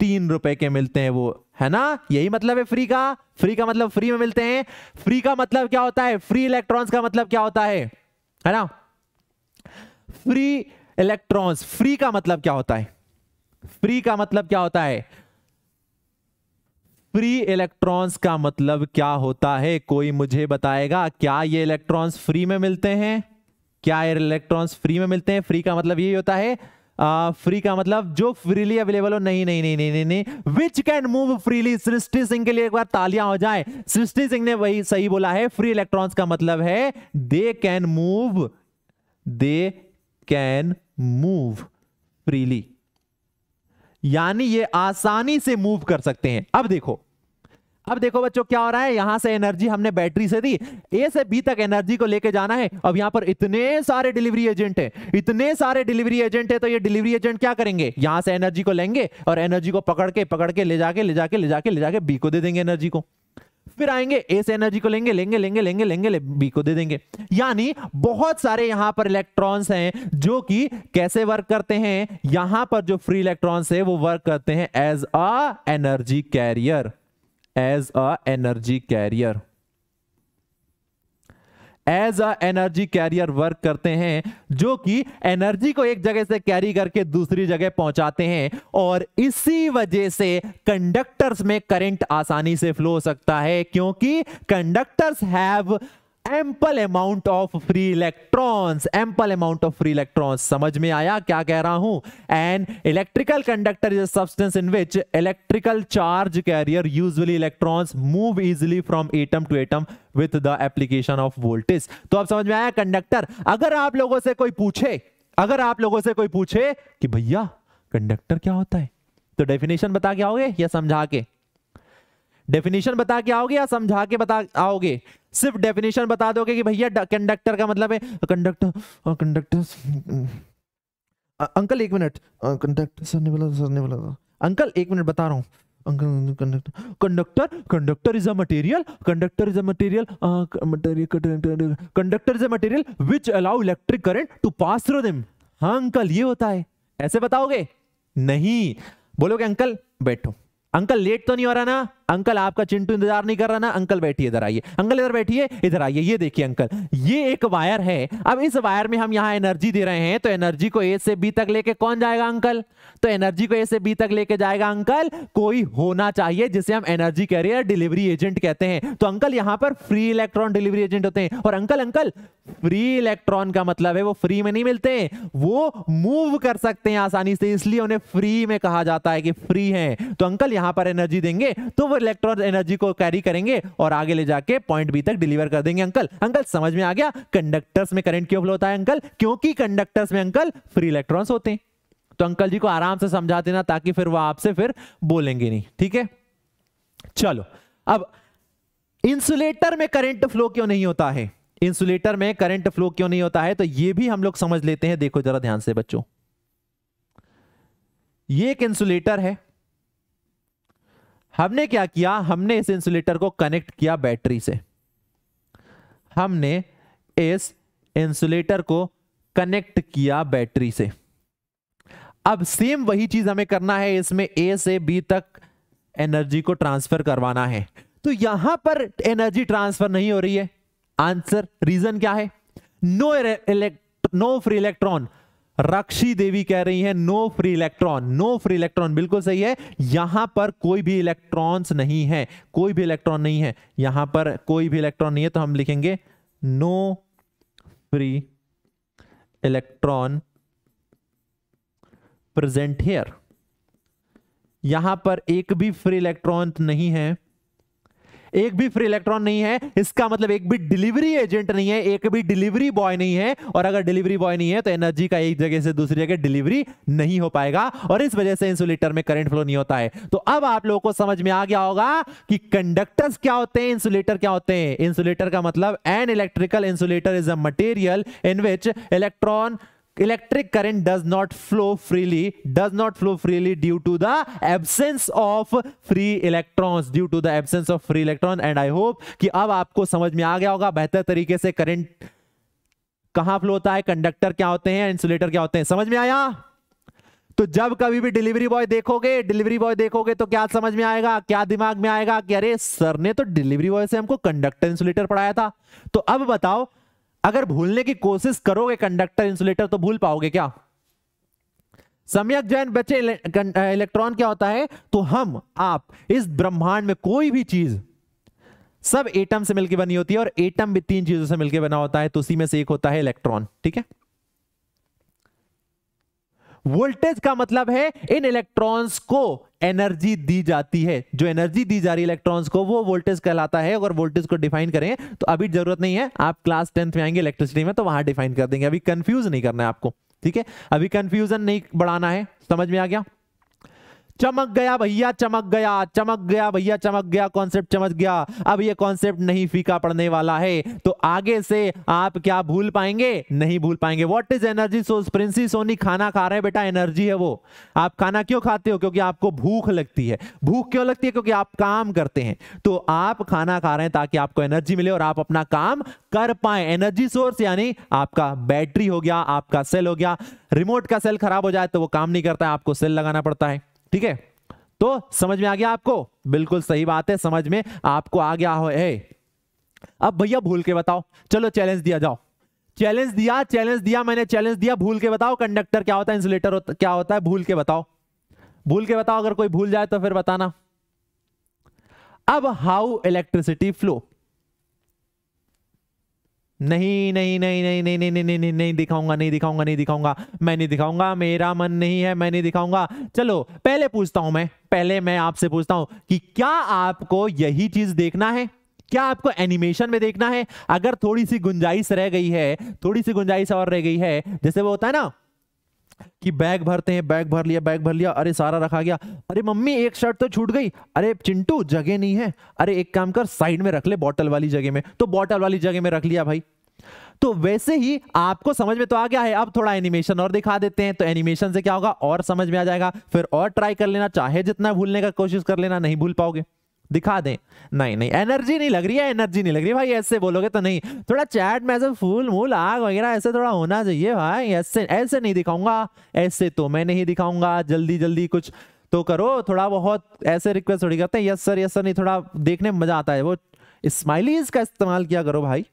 तीन रुपए के मिलते हैं वो है ना यही मतलब है फ्री का फ्री का मतलब फ्री में मिलते हैं फ्री का मतलब क्या होता है फ्री इलेक्ट्रॉन्स का मतलब क्या होता है है ना फ्री इलेक्ट्रॉन्स फ्री का मतलब क्या होता है फ्री का मतलब क्या होता है फ्री इलेक्ट्रॉन्स का मतलब क्या होता है कोई मुझे बताएगा क्या ये इलेक्ट्रॉन्स फ्री में मिलते हैं क्या ये इलेक्ट्रॉन्स फ्री में मिलते हैं फ्री का मतलब यही होता है फ्री का मतलब जो फ्रीली अवेलेबल हो नहीं नहीं नहीं नहीं नहीं which can move freely Srishti Singh के लिए एक बार तालियां हो जाए सृष्टि सिंह ने वही सही बोला है फ्री इलेक्ट्रॉन्स का मतलब है they can move they can move freely यानी ये आसानी से मूव कर सकते हैं अब देखो अब देखो बच्चों क्या हो रहा है यहां से एनर्जी हमने बैटरी से दी ए से बी तक एनर्जी को लेके जाना है अब यहां पर इतने सारे डिलीवरी एजेंट हैं इतने सारे डिलीवरी एजेंट हैं तो ये डिलीवरी एजेंट क्या करेंगे यहां से एनर्जी को लेंगे और एनर्जी को पकड़ के पकड़ के ले जाके ले जाके ले जाके ले जाके बी को दे देंगे एनर्जी को फिर आएंगे ए से एनर्जी को लेंगे लेंगे लेंगे लेंगे लेंगे ले, बी को दे देंगे यानी बहुत सारे यहां पर इलेक्ट्रॉन्स हैं जो कि कैसे वर्क करते हैं यहां पर जो फ्री इलेक्ट्रॉन्स है वो वर्क करते हैं as a energy carrier as a energy carrier as a energy carrier work करते हैं जो कि एनर्जी को एक जगह से कैरी करके दूसरी जगह पहुंचाते हैं और इसी वजह से कंडक्टर्स में करंट आसानी से फ्लो हो सकता है क्योंकि conductors have ample amount of free electrons ample amount of free electrons समझ में आया क्या कह रहा हूं an electrical conductor is substance in which electrical charge carrier usually electrons move easily from atom to atom with the application of voltage तो आप समझ में आया कंडक्टर अगर आप लोगों से कोई पूछे अगर आप लोगों से कोई पूछे कि भैया कंडक्टर क्या होता है तो डेफिनेशन बता के आओगे या समझा के डेफिनेशन बता के आओगे या समझा के बता आओगे सिर्फ डेफिनेशन बता दोगे कि भैया कंडक्टर का मतलब है कंडक्टर कंडक्टर अंकल एक मिनट कंडक्टर सर ने बोला सर ने बोला अंकल एक मिनट बता रहा हूँ uncle conductor conductor conductor is a material conductor is a material conductor is a material which allow electric current to pass through them हाँ अंकल ये होता है ऐसे बताओगे नहीं बोलोगे अंकल बैठो अंकल लेट तो नहीं हो रहा ना अंकल आपका चिंटू इंतजार नहीं कर रहा ना अंकल बैठिए इधर आइए अंकल इधर बैठिए इधर आइए ये देखिए अंकल ये एक वायर है अब इस वायर में हम यहाँ एनर्जी दे रहे हैं तो एनर्जी को ए से बी तक लेके कौन जाएगा अंकल तो एनर्जी को ए से बी तक लेके जाएगा अंकल कोई होना चाहिए जिसे हम एनर्जी कैरियर डिलीवरी एजेंट कहते हैं तो अंकल यहाँ पर फ्री इलेक्ट्रॉन डिलीवरी एजेंट होते हैं और अंकल अंकल फ्री इलेक्ट्रॉन का मतलब है वो फ्री में नहीं मिलते वो मूव कर सकते हैं आसानी से इसलिए उन्हें फ्री में कहा जाता है कि फ्री है तो अंकल यहाँ पर एनर्जी देंगे तो वो इलेक्ट्रॉन एनर्जी को कैरी करेंगे और आगे ले जाके पॉइंट बी तक डिलीवर कर देंगे अंकल अंकल समझ में आ गया कंडक्टर्स में करंट क्यों फ्लो होता है अंकल क्योंकि कंडक्टर्स में अंकल फ्री इलेक्ट्रॉन्स होते हैं तो अंकल जी को आराम से समझा देना ताकि फिर वह आपसे फिर बोलेंगे नहीं ठीक है चलो अब इंसुलेटर में करंट फ्लो क्यों नहीं होता है इंसुलेटर में करंट फ्लो क्यों नहीं होता है तो ये भी हम लोग समझ लेते हैं देखो जरा ध्यान से बच्चों ये एक इंसुलेटर है हमने क्या किया हमने इस इंसुलेटर को कनेक्ट किया बैटरी से हमने इस इंसुलेटर को कनेक्ट किया बैटरी से अब सेम वही चीज हमें करना है इसमें ए से बी तक एनर्जी को ट्रांसफर करवाना है तो यहां पर एनर्जी ट्रांसफर नहीं हो रही है आंसर रीजन क्या है no no free electron Rakshi Devi कह रही है no free electron no free electron बिल्कुल सही है यहां पर कोई भी इलेक्ट्रॉन्स नहीं है कोई भी इलेक्ट्रॉन नहीं है यहां पर कोई भी इलेक्ट्रॉन नहीं है तो हम लिखेंगे no free electron present here यहां पर एक भी फ्री इलेक्ट्रॉन नहीं है एक भी फ्री इलेक्ट्रॉन नहीं है इसका मतलब एक भी डिलीवरी एजेंट नहीं है एक भी डिलीवरी बॉय नहीं है और अगर डिलीवरी बॉय नहीं है तो एनर्जी का एक जगह से दूसरी जगह डिलीवरी नहीं हो पाएगा और इस वजह से इंसुलेटर में करंट फ्लो नहीं होता है तो अब आप लोगों को समझ में आ गया होगा कि कंडक्टर्स क्या होते हैं इंसुलेटर क्या होते हैं इंसुलेटर का मतलब an electrical insulator is a material in which electron electric current does not flow freely does not flow freely due to the absence of free electron due to the absence of free electron and I hope कि अब आपको समझ में आ गया होगा बेहतर तरीके से करेंट कहां फ्लो होता है कंडक्टर क्या होते हैं इंसुलेटर क्या होते हैं समझ में आया तो जब कभी भी डिलीवरी बॉय देखोगे डिलीवरी बॉय देखोगे तो क्या समझ में आएगा क्या दिमाग में आएगा कि अरे सर ने तो डिलीवरी बॉय से हमको कंडक्टर इंसुलेटर पढ़ाया था तो अब बताओ अगर भूलने की कोशिश करोगे कंडक्टर इंसुलेटर तो भूल पाओगे क्या सम्यक जैन बच्चे इलेक्ट्रॉन क्या होता है तो हम आप इस ब्रह्मांड में कोई भी चीज सब एटम से मिलकर बनी होती है और एटम भी तीन चीजों से मिलकर बना होता है तो उसी में से एक होता है इलेक्ट्रॉन ठीक है वोल्टेज का मतलब है इन इलेक्ट्रॉन्स को एनर्जी दी जाती है जो एनर्जी दी जा रही है इलेक्ट्रॉन्स को वो वोल्टेज कहलाता है अगर वोल्टेज को डिफाइन करें तो अभी जरूरत नहीं है आप क्लास टेंथ में आएंगे इलेक्ट्रिसिटी में तो वहां डिफाइन कर देंगे अभी कंफ्यूज नहीं करना है आपको ठीक है अभी कंफ्यूजन नहीं बढ़ाना है समझ में आ गया चमक गया भैया चमक गया चमक गया भैया चमक गया कॉन्सेप्ट चमक गया अब ये कॉन्सेप्ट नहीं फीका पड़ने वाला है तो आगे से आप क्या भूल पाएंगे नहीं भूल पाएंगे what is energy source Princy Soni खाना खा रहे हैं बेटा एनर्जी है वो आप खाना क्यों खाते हो क्योंकि आपको भूख लगती है भूख क्यों लगती है क्योंकि आप काम करते हैं तो आप खाना खा रहे हैं ताकि आपको एनर्जी मिले और आप अपना काम कर पाए एनर्जी सोर्स यानी आपका बैटरी हो गया आपका सेल हो गया रिमोट का सेल खराब हो जाए तो वो काम नहीं करता है आपको सेल लगाना पड़ता है ठीक है तो समझ में आ गया आपको बिल्कुल सही बात है समझ में आपको आ गया हो है अब भैया भूल के बताओ चलो चैलेंज दिया जाओ चैलेंज दिया चैलेंज दिया मैंने चैलेंज दिया भूल के बताओ कंडक्टर क्या होता है इंसुलेटर होता, क्या होता है भूल के बताओ भूल के बताओ अगर कोई भूल जाए तो फिर बताना अब हाउ इलेक्ट्रिसिटी फ्लो नहीं नहीं नहीं नहीं नहीं नहीं नहीं नहीं नहीं दिखाऊंगा नहीं दिखाऊंगा नहीं दिखाऊंगा मैं नहीं दिखाऊंगा मेरा मन नहीं है मैं नहीं दिखाऊंगा चलो पहले पूछता हूं मैं पहले मैं आपसे पूछता हूं कि क्या आपको यही चीज देखना है क्या आपको एनिमेशन में देखना है अगर थोड़ी सी गुंजाइश रह गई है थोड़ी सी गुंजाइश और रह गई है जैसे वो होता है ना कि बैग भरते हैं बैग भर लिया बैग भर लिया अरे सारा रखा गया अरे मम्मी एक शर्ट तो छूट गई अरे चिंटू जगह नहीं है अरे एक काम कर साइड में रख ले बॉटल वाली जगह में तो बॉटल वाली जगह में रख लिया भाई तो वैसे ही आपको समझ में तो आ गया है अब थोड़ा एनिमेशन और दिखा देते हैं तो एनिमेशन से क्या होगा और समझ में आ जाएगा फिर और ट्राई कर लेना चाहे जितना भूलने का कोशिश कर लेना नहीं भूल पाओगे दिखा दें नहीं नहीं एनर्जी नहीं लग रही है एनर्जी नहीं लग रही भाई ऐसे बोलोगे तो नहीं थोड़ा चैट में ऐसे फूल मूल आग वगैरह ऐसे थोड़ा होना चाहिए भाई ऐसे ऐसे नहीं दिखाऊंगा ऐसे तो मैं नहीं दिखाऊंगा जल्दी जल्दी कुछ तो करो थोड़ा बहुत ऐसे रिक्वेस्ट थोड़ी करते हैं यस सर यस सर नहीं थोड़ा देखने में मजा आता है वो स्माइलीज का इस्तेमाल किया करो भाई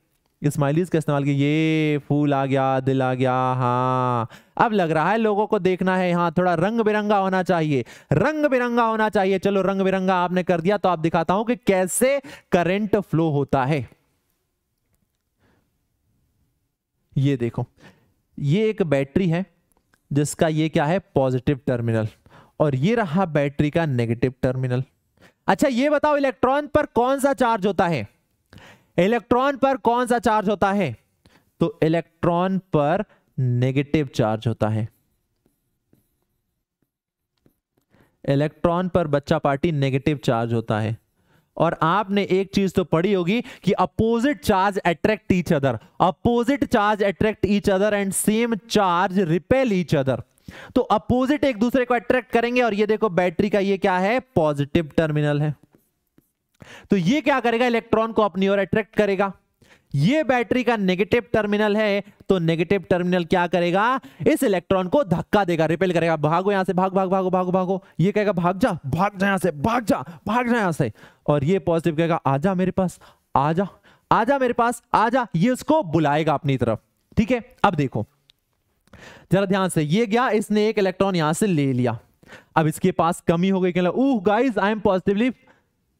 स्माइलीज का इस्तेमाल किया ये फूल आ गया दिल आ गया हाँ अब लग रहा है लोगों को देखना है यहाँ थोड़ा रंग बिरंगा होना चाहिए रंग बिरंगा होना चाहिए चलो रंग बिरंगा आपने कर दिया तो आप दिखाता हूं कि कैसे करंट फ्लो होता है ये देखो ये एक बैटरी है जिसका ये क्या है पॉजिटिव टर्मिनल और ये रहा बैटरी का नेगेटिव टर्मिनल अच्छा ये बताओ इलेक्ट्रॉन पर कौन सा चार्ज होता है इलेक्ट्रॉन पर कौन सा चार्ज होता है तो इलेक्ट्रॉन पर नेगेटिव चार्ज होता है इलेक्ट्रॉन पर बच्चा पार्टी नेगेटिव चार्ज होता है और आपने एक चीज तो पढ़ी होगी कि opposite charge attract each other opposite charge attract each other and same charge repel each other तो अपोजिट एक दूसरे को अट्रैक्ट करेंगे और ये देखो बैटरी का ये क्या है पॉजिटिव टर्मिनल है तो ये क्या करेगा इलेक्ट्रॉन को अपनी ओर अट्रैक्ट करेगा ये बैटरी का नेगेटिव टर्मिनल है तो नेगेटिव टर्मिनल क्या करेगा इस इलेक्ट्रॉन को धक्का देगा रिपेल करेगा भागो यहां से भाग भाग भागो भागो भागो ये कहेगा भाग जा भाग जा यहां से भाग जा भाग जा यहां से और ये पॉजिटिव कहेगा आजा मेरे पास आजा आजा मेरे पास आजा ये उसको बुलाएगा अपनी तरफ ठीक है अब देखो जरा ध्यान से ये गया इसने एक इलेक्ट्रॉन यहां से ले लिया अब इसके पास कमी हो गई कहला oh guys I am positively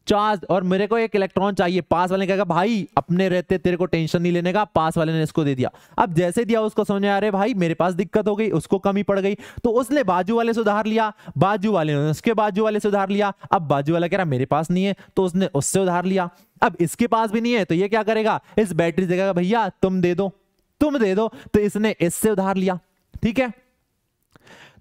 charge और मेरे को एक इलेक्ट्रॉन चाहिए पास वाले ने कहा भाई अपने रहते तेरे को टेंशन नहीं लेने का पास वाले ने इसको दे दिया अब जैसे दिया उसको समझ में आ रहे भाई मेरे पास दिक्कत हो गई उसको कमी पड़ गई तो उसने बाजू वाले से उधार लिया बाजू वाले ने उसके बाजू वाले से उधार लिया अब बाजू वाला कह रहा मेरे पास नहीं है तो उसने उससे उधार लिया अब इसके पास भी नहीं है तो ये क्या करेगा इस बैटरी से कहेगा भैया तुम दे दो तुम दे दो तो इसने इससे उधार लिया ठीक है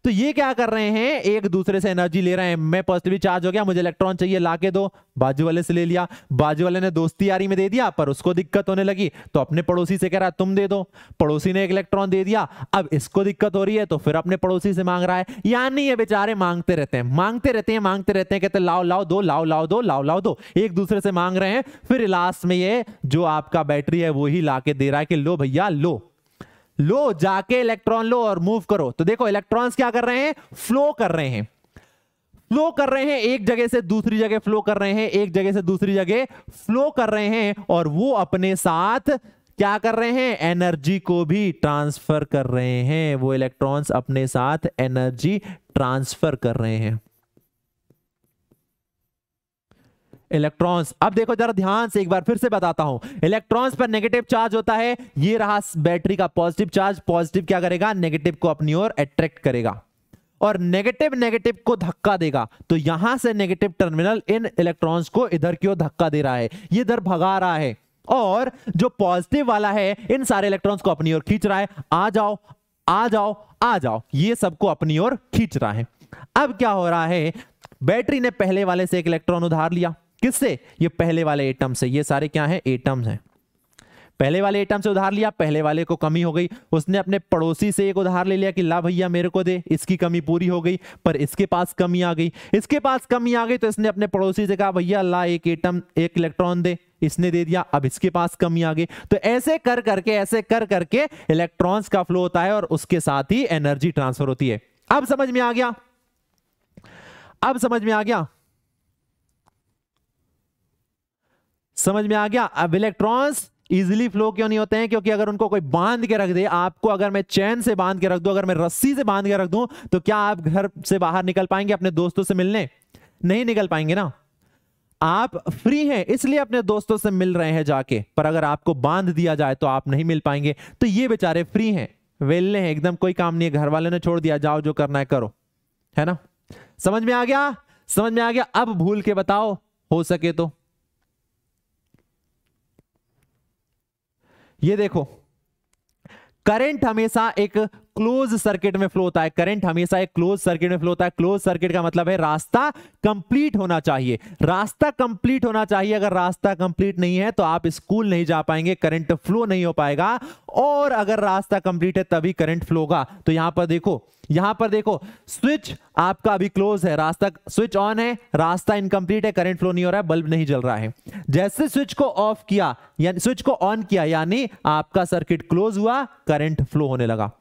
तो ये क्या कर रहे हैं एक दूसरे से एनर्जी ले रहे हैं मैं पॉजिटिवली चार्ज हो गया मुझे इलेक्ट्रॉन चाहिए ला के दो बाजू वाले से ले लिया बाजू वाले ने दोस्ती यारी में दे दिया पर उसको दिक्कत होने लगी तो अपने पड़ोसी से कह रहा तुम दे दो पड़ोसी ने एक इलेक्ट्रॉन दे दिया अब इसको दिक्कत हो रही है तो फिर अपने पड़ोसी से मांग रहा है या नहीं है बेचारे मांगते रहते हैं मांगते रहते हैं मांगते रहते हैं कहते लाओ लाओ दो लाओ लाओ दो लाओ लाओ दो एक दूसरे से मांग रहे हैं फिर लास्ट में ये जो आपका बैटरी है वो ही ला के दे रहा है कि लो भैया लो लो जाके इलेक्ट्रॉन लो और मूव करो तो देखो इलेक्ट्रॉन्स क्या कर रहे हैं फ्लो कर रहे हैं फ्लो कर रहे हैं एक जगह से दूसरी जगह फ्लो कर रहे हैं एक जगह से दूसरी जगह फ्लो कर रहे हैं और वो अपने साथ क्या कर रहे हैं एनर्जी को भी ट्रांसफर कर रहे हैं वो इलेक्ट्रॉन्स अपने साथ एनर्जी ट्रांसफर कर रहे हैं इलेक्ट्रॉन्स अब देखो जरा ध्यान से एक बार फिर से बताता हूं इलेक्ट्रॉन्स पर नेगेटिव चार्ज होता है ये रहा बैटरी का पॉजिटिव चार्ज पॉजिटिव क्या करेगा नेगेटिव को अपनी ओर अट्रैक्ट करेगा और नेगेटिव नेगेटिव को धक्का देगा तो यहां से नेगेटिव टर्मिनल इन इलेक्ट्रॉन्स को इधर की ओर धक्का दे रहा है ये इधर भगा रहा है और जो पॉजिटिव वाला है इन सारे इलेक्ट्रॉन्स को अपनी ओर खींच रहा है आ जाओ आ जाओ आ जाओ ये सबको अपनी ओर खींच रहा है अब क्या हो रहा है बैटरी ने पहले वाले से एक इलेक्ट्रॉन उधार लिया किससे ये पहले वाले एटम से ये सारे क्या है एटम्स है पहले वाले एटम से उधार लिया पहले वाले को कमी हो गई उसने अपने पड़ोसी से एक उधार ले लिया कि ला भैया मेरे को दे इसकी कमी पूरी हो गई पर इसके पास कमी आ गई इसके पास कमी आ गई तो इसने अपने पड़ोसी से कहा भैया ला एक एटम एक इलेक्ट्रॉन दे इसने दे दिया अब इसके पास कमी आ गई तो ऐसे कर करके ऐसे कर करके इलेक्ट्रॉन्स का फ्लो होता है और उसके साथ ही एनर्जी ट्रांसफर होती है अब समझ में आ गया अब समझ में आ गया समझ में आ गया अब इलेक्ट्रॉन्स इजिली फ्लो क्यों नहीं होते हैं क्योंकि अगर उनको कोई बांध के रख दे आपको अगर मैं चैन से बांध के रख दू अगर मैं रस्सी से बांध के रख दू तो क्या आप घर से बाहर निकल पाएंगे अपने दोस्तों से मिलने नहीं निकल पाएंगे ना आप फ्री हैं इसलिए अपने दोस्तों से मिल रहे हैं जाके पर अगर आपको बांध दिया जाए तो आप नहीं मिल पाएंगे तो ये बेचारे फ्री हैं वेलने हैं एकदम कोई काम नहीं है घर वाले ने छोड़ दिया जाओ जो करना है करो है ना समझ में आ गया समझ में आ गया अब भूल के बताओ हो सके तो ये देखो करंट हमेशा एक क्लोज सर्किट में फ्लो होता है करंट हमेशा एक क्लोज सर्किट में फ्लो होता है क्लोज सर्किट का मतलब है रास्ता कंप्लीट होना चाहिए रास्ता कंप्लीट होना चाहिए अगर रास्ता कंप्लीट नहीं है तो आप स्कूल नहीं जा पाएंगे करंट फ्लो नहीं हो पाएगा और अगर रास्ता कंप्लीट है तभी करंट फ्लो होगा तो यहां पर देखो यहां पर देखो स्विच आपका अभी क्लोज है रास्ता स्विच ऑन है रास्ता इनकम्प्लीट है करंट फ्लो नहीं हो रहा है बल्ब नहीं जल रहा है जैसे स्विच को ऑफ किया यानी स्विच को ऑन किया यानी आपका सर्किट क्लोज हुआ करंट फ्लो होने लगा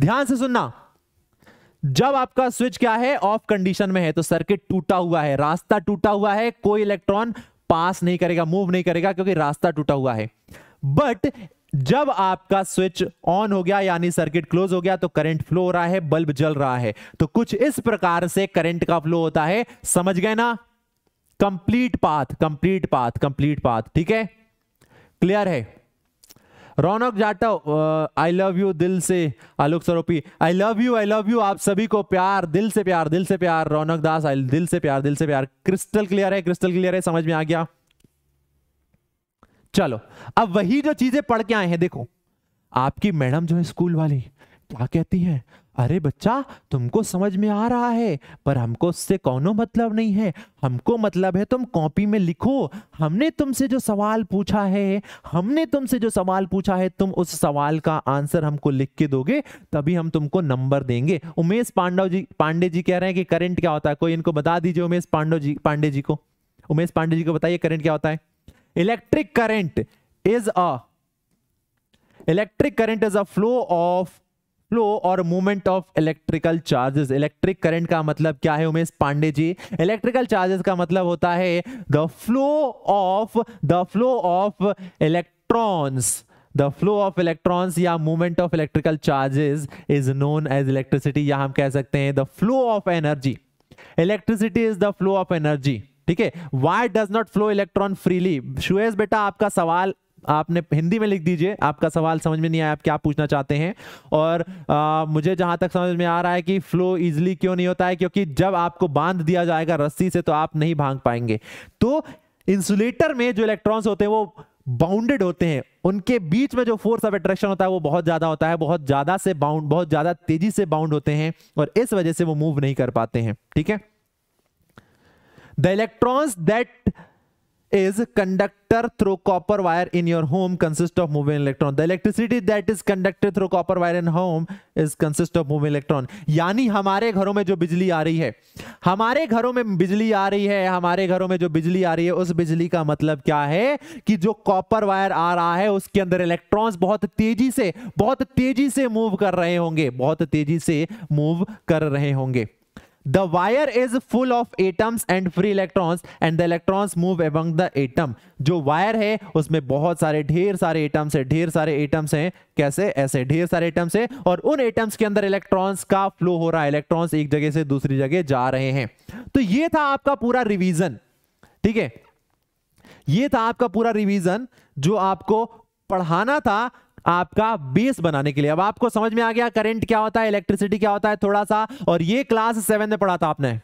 ध्यान से सुनना जब आपका स्विच क्या है ऑफ कंडीशन में है तो सर्किट टूटा हुआ है रास्ता टूटा हुआ है कोई इलेक्ट्रॉन पास नहीं करेगा मूव नहीं करेगा क्योंकि रास्ता टूटा हुआ है बट जब आपका स्विच ऑन हो गया यानी सर्किट क्लोज हो गया तो करंट फ्लो हो रहा है बल्ब जल रहा है तो कुछ इस प्रकार से करंट का फ्लो होता है समझ गए ना complete path complete path complete path ठीक है क्लियर है Raunak Jatav I love you दिल से Alok Saropi I love you I love you आप सभी को प्यार दिल से प्यार दिल से प्यार रौनक दास आई दिल से प्यार दिल से प्यार क्रिस्टल क्लियर है क्रिस्टल क्लियर है समझ में आ गया चलो अब वही जो चीजें पढ़ के आए हैं देखो आपकी मैडम जो है स्कूल वाली क्या कहती है अरे बच्चा तुमको समझ में आ रहा है पर हमको उससे कौनो मतलब नहीं है हमको मतलब है तुम कॉपी में लिखो हमने तुमसे जो सवाल पूछा है हमने तुमसे जो सवाल पूछा है तुम उस सवाल का आंसर हमको लिख के दोगे तभी हम तुमको नंबर देंगे उमेश पांडव जी पांडे जी कह रहे हैं कि करंट क्या होता है कोई इनको बता दीजिए उमेश पांडव जी पांडे जी को उमेश पांडे जी को बताइए करेंट क्या होता है electric current is a electric current is a flow of flow और movement of electrical charges electric current का मतलब क्या है उमेश पांडे जी इलेक्ट्रिकल चार्जेस का मतलब होता है the flow of the flow of electrons the flow of electrons या movement of electrical charges is known as electricity या हम कह सकते हैं the flow of energy electricity is the flow of energy ठीक है why does not flow electron freely शुएस बेटा आपका सवाल आपने हिंदी में लिख दीजिए आपका सवाल समझ में नहीं आया आप क्या पूछना चाहते हैं और आ, मुझे जहां तक समझ में आ रहा है कि फ्लो इजिली क्यों नहीं होता है क्योंकि जब आपको बांध दिया जाएगा रस्सी से तो आप नहीं भाग पाएंगे तो इंसुलेटर में जो इलेक्ट्रॉन्स होते हैं वो बाउंडेड होते हैं उनके बीच में जो फोर्स ऑफ अट्रैक्शन होता है वो बहुत ज़्यादा होता है बहुत ज़्यादा से बाउंड बहुत ज़्यादा तेजी से बाउंड होते हैं और इस वजह से वो मूव नहीं कर पाते हैं ठीक है the electrons that is conductor through copper wire in your home consists of moving electron the electricity that is conducted through copper wire in home is consist of moving electron यानी हमारे घरों में जो बिजली आ रही है हमारे घरों में बिजली आ रही है हमारे घरों में जो बिजली आ रही है उस बिजली का मतलब क्या है कि जो कॉपर वायर आ रहा है उसके अंदर इलेक्ट्रॉन्स बहुत तेजी से बहुत तेजी से मूव कर रहे होंगे बहुत तेजी से मूव कर रहे होंगे the wire is full of atoms and free electrons and the electrons move among the atom जो वायर है उसमें बहुत सारे ढेर सारे एटम्स है ढेर सारे एटम्स हैं कैसे ऐसे ढेर सारे एटम्स हैं और उन एटम्स के अंदर इलेक्ट्रॉन्स का फ्लो हो रहा है इलेक्ट्रॉन्स एक जगह से दूसरी जगह जा रहे हैं तो ये था आपका पूरा रिविजन ठीक है ये था आपका पूरा रिविजन जो आपको पढ़ाना था आपका बेस बनाने के लिए अब आपको समझ में आ गया करंट क्या होता है इलेक्ट्रिसिटी क्या होता है थोड़ा सा और ये क्लास सेवन में पढ़ा था आपने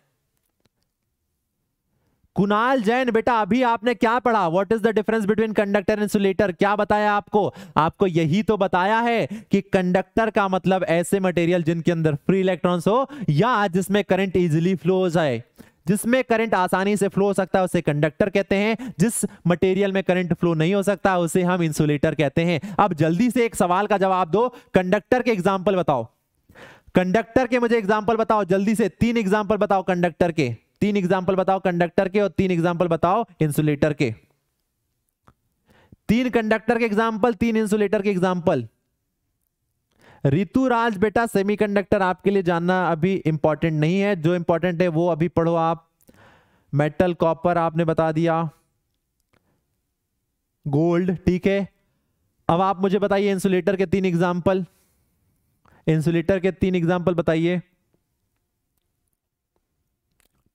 कुणाल जैन बेटा अभी आपने क्या पढ़ा what is the difference between conductor insulator क्या बताया आपको आपको यही तो बताया है कि कंडक्टर का मतलब ऐसे मटेरियल जिनके अंदर फ्री इलेक्ट्रॉन्स हो या जिसमें करंट इजिली फ्लो हो जाए जिसमें करंट आसानी से फ्लो हो सकता है उसे कंडक्टर कहते हैं जिस मटेरियल में करंट फ्लो नहीं हो सकता उसे हम इंसुलेटर कहते हैं अब जल्दी से एक सवाल का जवाब दो कंडक्टर के एग्जाम्पल बताओ कंडक्टर के मुझे एग्जाम्पल बताओ जल्दी से तीन एग्जाम्पल बताओ कंडक्टर के तीन एग्जाम्पल बताओ कंडक्टर के और तीन एग्जाम्पल बताओ इंसुलेटर के तीन कंडक्टर के एग्जाम्पल तीन इंसुलेटर के एग्जाम्पल ऋतुराज बेटा सेमीकंडक्टर आपके लिए जानना अभी इंपॉर्टेंट नहीं है जो इंपॉर्टेंट है वो अभी पढ़ो आप मेटल कॉपर आपने बता दिया गोल्ड ठीक है अब आप मुझे बताइए इंसुलेटर के तीन एग्जाम्पल इंसुलेटर के तीन एग्जाम्पल बताइए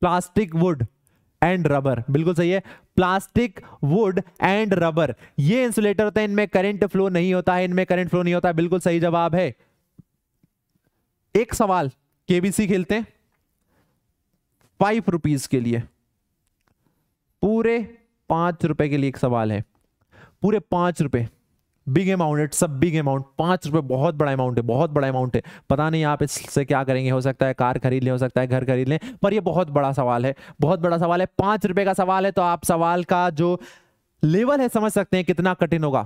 प्लास्टिक वुड एंड रबर बिल्कुल सही है प्लास्टिक वुड एंड रबर ये इंसुलेटर होते हैं इनमें करंट फ्लो नहीं होता है इनमें करंट फ्लो नहीं होता है बिल्कुल सही जवाब है एक सवाल केबीसी खेलते हैं फाइव रुपीज के लिए पूरे पांच रुपए के लिए एक सवाल है पूरे पांच रुपए big amount it's a big amount पांच रुपए बहुत बड़ा अमाउंट है बहुत बड़ा अमाउंट है पता नहीं आप इससे क्या करेंगे हो सकता है कार खरीद लें हो सकता है घर खरीद लें पर यह बहुत बड़ा सवाल है बहुत बड़ा सवाल है पांच रुपए का सवाल है तो आप सवाल का जो लेवल है समझ सकते हैं कितना कठिन होगा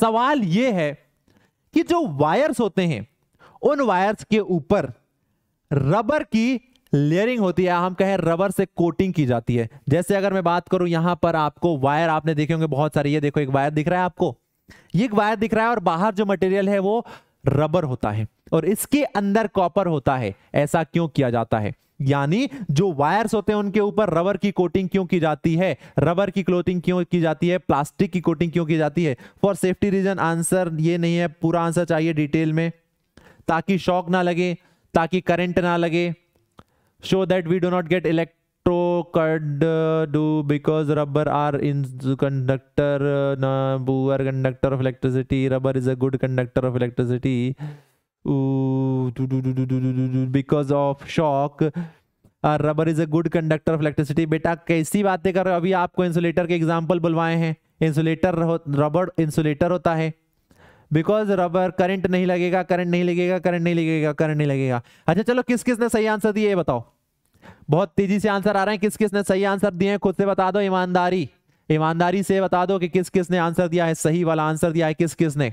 सवाल यह है कि जो वायर्स होते हैं उन वायर्स के ऊपर रबर की लेयरिंग होती है हम कहें रबर से कोटिंग की जाती है जैसे अगर मैं बात करूं यहां पर आपको वायर आपने देखे होंगे बहुत सारे ये देखो एक वायर दिख रहा है आपको ये वायर दिख रहा है और बाहर जो मटेरियल है वो रबर होता है और इसके अंदर कॉपर होता है ऐसा क्यों किया जाता है यानी जो वायर्स होते हैं उनके ऊपर रबर की कोटिंग क्यों की जाती है रबर की क्लोथिंग क्यों की जाती है प्लास्टिक की कोटिंग क्यों की जाती है फॉर सेफ्टी रीजन आंसर ये नहीं है पूरा आंसर चाहिए डिटेल में ताकि शॉक ना लगे ताकि करंट ना लगे so that we do not get elect electrocard uh, do because rubber are in conductor uh, poor conductor of electricity rubber is a good conductor of electricity Ooh, do, do, do, rubber is a good conductor of electricity बेटा कैसी बातें कर रहे हो अभी आपको insulator के example बुलवाए हैं इंसुलेटर रबर इंसुलेटर होता है बिकॉज रबर करंट नहीं लगेगा करंट नहीं लगेगा करंट नहीं लगेगा करंट नहीं लगेगा अच्छा चलो किस किस ने सही आंसर दिए बताओ बहुत तेजी से आंसर आ रहे हैं किस किस ने सही आंसर दिए हैं खुद से बता दो ईमानदारी ईमानदारी से बता दो कि किस किस ने आंसर दिया है सही वाला आंसर दिया है किस किस ने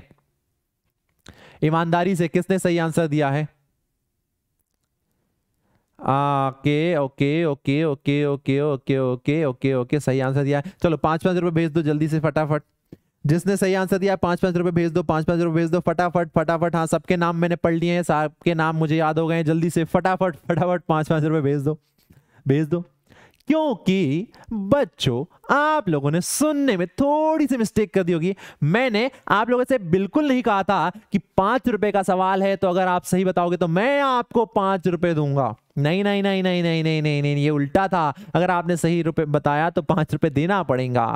ईमानदारी से किसने सही आंसर दिया है okay okay okay okay okay okay okay okay okay सही आंसर दिया है चलो पांच पांच रुपए भेज दो जल्दी से फटाफट जिसने सही आंसर दिया पाँच पाँच रुपये भेज दो पाँच पाँच रुपये भेज दो फटाफट फटाफट हाँ सबके नाम मैंने पढ़ लिए हैं सबके नाम मुझे याद हो गए जल्दी से फटाफट फटाफट पाँच पाँच रुपये भेज दो भेज दो क्योंकि बच्चों आप लोगों ने सुनने में थोड़ी सी मिस्टेक कर दी होगी मैंने आप लोगों से बिल्कुल नहीं कहा था कि पांच रुपए का सवाल है तो अगर आप सही बताओगे तो मैं आपको पांच रुपए दूंगा नहीं नहीं नहीं नहीं नहीं नहीं नहीं नहीं ये उल्टा था अगर आपने सही रुपये बताया तो पांच रुपए देना पड़ेगा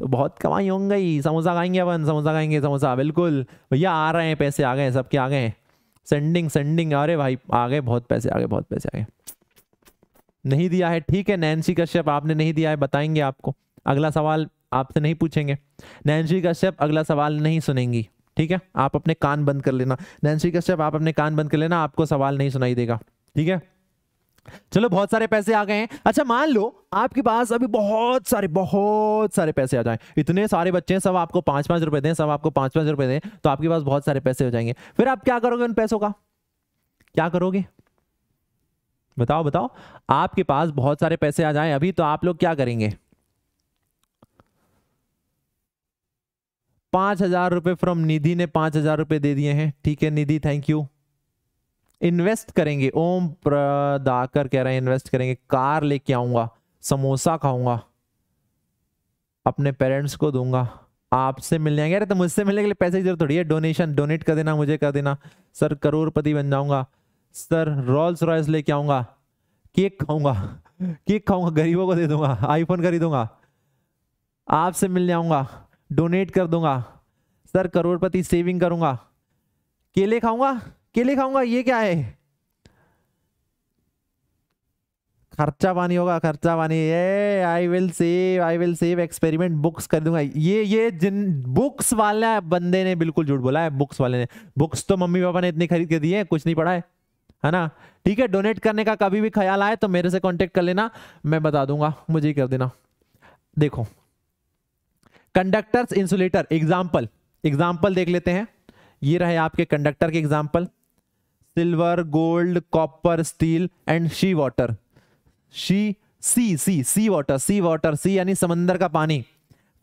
तो बहुत कमाई हो गई समोसा खाएंगे अपन समोसा खाएंगे समोसा बिल्कुल भैया आ रहे हैं पैसे आ गए सबके आ गए सेंडिंग सेंडिंग अरे भाई आ गए बहुत पैसे आ गए बहुत पैसे आ गए नहीं दिया है ठीक है नैन्सी कश्यप आपने नहीं दिया है बताएंगे आपको अगला सवाल आपसे नहीं पूछेंगे नैन्सी कश्यप अगला सवाल नहीं सुनेंगी ठीक है आप अपने कान बंद कर लेना नैन्सी कश्यप आप अपने कान बंद कर लेना आपको सवाल नहीं सुनाई देगा ठीक है चलो बहुत सारे पैसे आ गए हैं अच्छा मान लो आपके पास अभी बहुत सारे बहुत सारे पैसे आ जाए इतने सारे बच्चे हैं सब आपको पांच पांच रुपए दें सब आपको पांच पांच रुपए दें तो आपके पास बहुत सारे पैसे हो जाएंगे फिर आप क्या करोगे उन पैसों का क्या करोगे बताओ बताओ आपके पास बहुत सारे पैसे आ जाए अभी तो आप लोग क्या करेंगे पांच हजार रुपए फ्रॉम निधि ने पांच हजार रुपए दे दिए हैं ठीक है निधि थैंक यू इन्वेस्ट करेंगे ओम प्रदाकर कह रहे हैं इन्वेस्ट करेंगे कार लेके आऊंगा समोसा खाऊंगा अपने पेरेंट्स को दूंगा आपसे मिलने आएंगे अरे तो मुझसे मिलने के लिए पैसे की जरूरत थोड़ी है डोनेशन डोनेट कर देना मुझे कर देना सर करोड़पति बन जाऊंगा सर रॉल्स रॉयस लेके आऊंगा केक खाऊंगा केक खाऊंगा गरीबों को दे दूंगा आईफोन खरीदूंगा आपसे मिलने आऊंगा डोनेट कर दूंगा सर करोड़पति सेविंग करूंगा केले खाऊंगा केले खाऊंगा ये क्या है खर्चा पानी होगा खर्चा पानी ये I will save I will save experiment books कर दूंगा ये ये जिन बुक्स वाला बंदे ने बिल्कुल झूठ बोला है बुक्स वाले ने बुक्स तो मम्मी पापा ने इतनी खरीद के दी है कुछ नहीं पढ़ा है है ना ठीक है डोनेट करने का कभी भी ख्याल आए तो मेरे से कांटेक्ट कर लेना मैं बता दूंगा मुझे ही कर देना देखो कंडक्टर्स इंसुलेटर एग्जाम्पल एग्जाम्पल देख लेते हैं ये रहे आपके कंडक्टर के example silver gold copper steel and sea water sea sea sea sea water sea water sea यानी समंदर का पानी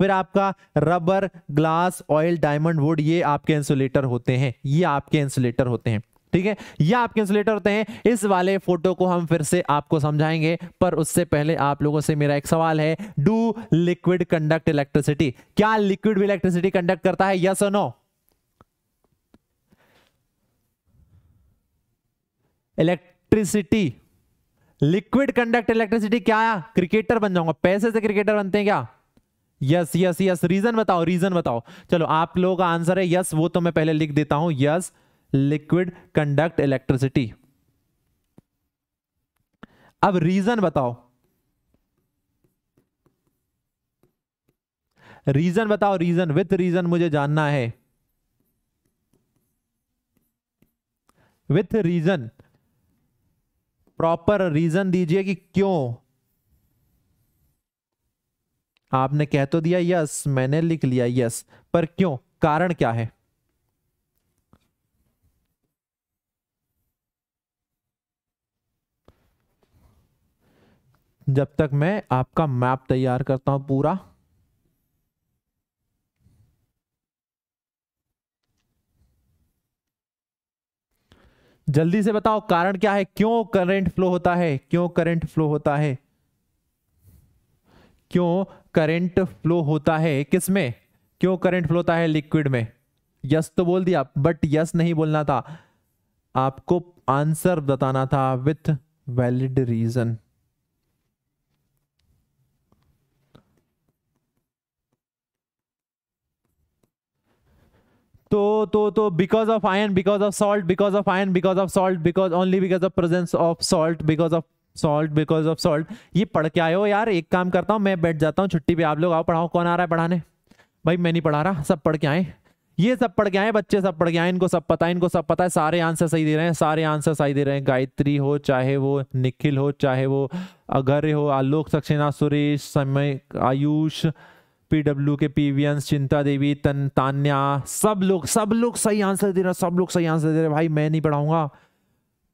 फिर आपका rubber glass oil diamond wood ये आपके इंसुलेटर होते हैं ये आपके इंसुलेटर होते हैं ठीक है ये आपके इंसुलेटर होते हैं इस वाले फोटो को हम फिर से आपको समझाएंगे पर उससे पहले आप लोगों से मेरा एक सवाल है डू लिक्विड कंडक्ट इलेक्ट्रिसिटी क्या लिक्विड भी इलेक्ट्रिसिटी कंडक्ट करता है यस और no electricity liquid conduct electricity क्या है क्रिकेटर बन जाऊंगा पैसे से क्रिकेटर बनते हैं क्या यस यस यस रीजन बताओ रीजन बताओ चलो आप लोगों का आंसर है यस वो तो मैं पहले लिख देता हूं यस लिक्विड कंडक्ट इलेक्ट्रिसिटी अब रीजन बताओ रीजन बताओ रीजन विथ रीजन मुझे जानना है विथ रीजन प्रॉपर रीजन दीजिए कि क्यों आपने कह तो दिया यस मैंने लिख लिया यस पर क्यों कारण क्या है जब तक मैं आपका मैप तैयार करता हूं पूरा जल्दी से बताओ कारण क्या है क्यों करंट फ्लो होता है क्यों करंट फ्लो होता है क्यों करंट फ्लो होता है किसमें क्यों करंट फ्लो होता है लिक्विड में यस तो बोल दिया बट यस नहीं बोलना था आपको आंसर बताना था विथ वैलिड रीजन तो तो तो because of ion because of salt because of ion because of salt because only because of presence of salt because of salt because of salt ये पढ़ के आयो यार एक काम करता हूँ मैं बैठ जाता हूँ छुट्टी पे आप लोग आओ पढ़ाओ कौन आ रहा है पढ़ाने भाई मैं नहीं पढ़ा रहा सब पढ़ के आए ये सब पढ़ के आए बच्चे सब पढ़ के आए इनको सब पता है इनको सब पता है सारे आंसर सही दे रहे हैं सारे आंसर सही दे रहे हैं गायत्री हो चाहे वो निखिल हो चाहे वो अगर हो आलोक सक्सेना सुरेश समय आयुष पीडब्ल्यू के पीवियंस चिंता देवी तन तान्या सब लोग सब लोग सही आंसर दे रहे सब लोग सही आंसर दे रहे भाई मैं नहीं पढ़ाऊंगा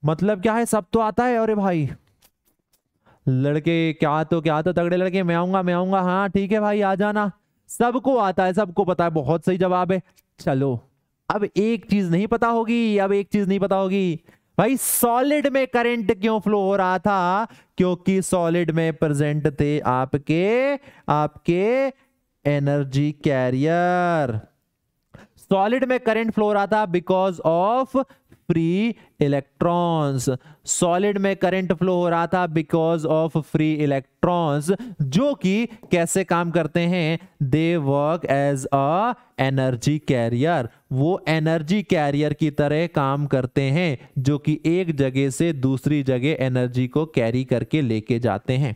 मतलब क्या है सब तो आता है अरे भाई लड़के क्या तो क्या तो तगड़े लड़के मैं आऊंगा मैं आऊंगा हाँ ठीक है भाई आ जाना सबको आता है सबको पता है बहुत सही जवाब है चलो अब एक चीज नहीं पता होगी अब एक चीज नहीं पता होगी भाई सॉलिड में करंट क्यों फ्लो हो रहा था क्योंकि सॉलिड में प्रेजेंट थे आपके आपके एनर्जी कैरियर सॉलिड में करंट फ्लो रहा था because of free electrons solid में करंट फ्लो हो रहा था बिकॉज ऑफ फ्री इलेक्ट्रॉन्स जो कि कैसे काम करते हैं they work as a energy carrier वो एनर्जी कैरियर की तरह काम करते हैं जो कि एक जगह से दूसरी जगह एनर्जी को कैरी करके लेके जाते हैं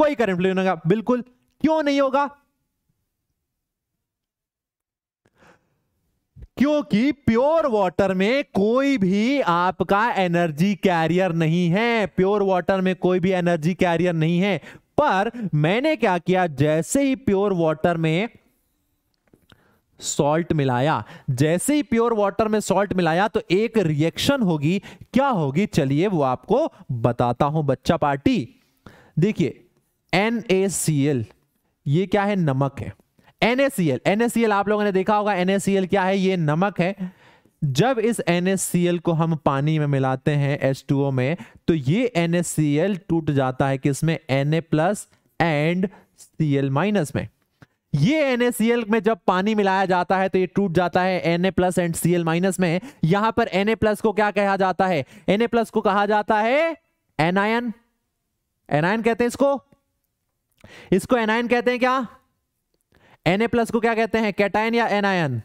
कोई करंट फ्लो नहीं होगा बिल्कुल क्यों नहीं होगा क्योंकि प्योर वाटर में कोई भी आपका एनर्जी कैरियर नहीं है प्योर वाटर में कोई भी एनर्जी कैरियर नहीं है पर मैंने क्या किया जैसे ही प्योर वाटर में सॉल्ट मिलाया जैसे ही प्योर वाटर में सॉल्ट मिलाया तो एक रिएक्शन होगी क्या होगी चलिए वो आपको बताता हूं बच्चा पार्टी देखिए एन ए सी एल ये क्या है नमक है N A C L N A C L आप लोगों ने देखा होगा एन ए सी एल क्या है ये नमक है जब इस NaCl को हम पानी में मिलाते हैं H2O में तो ये NaCl टूट जाता है किसमें Na plus and Cl minus में ये NaCl में जब पानी मिलाया जाता है तो ये टूट जाता है Na plus and L minus में यहां पर Na प्लस को क्या कहा जाता है Na प्लस को कहा जाता है एनायन एनायन कहते हैं इसको इसको एनायन कहते हैं क्या एन प्लस को क्या कहते हैं कैटायन या एनायन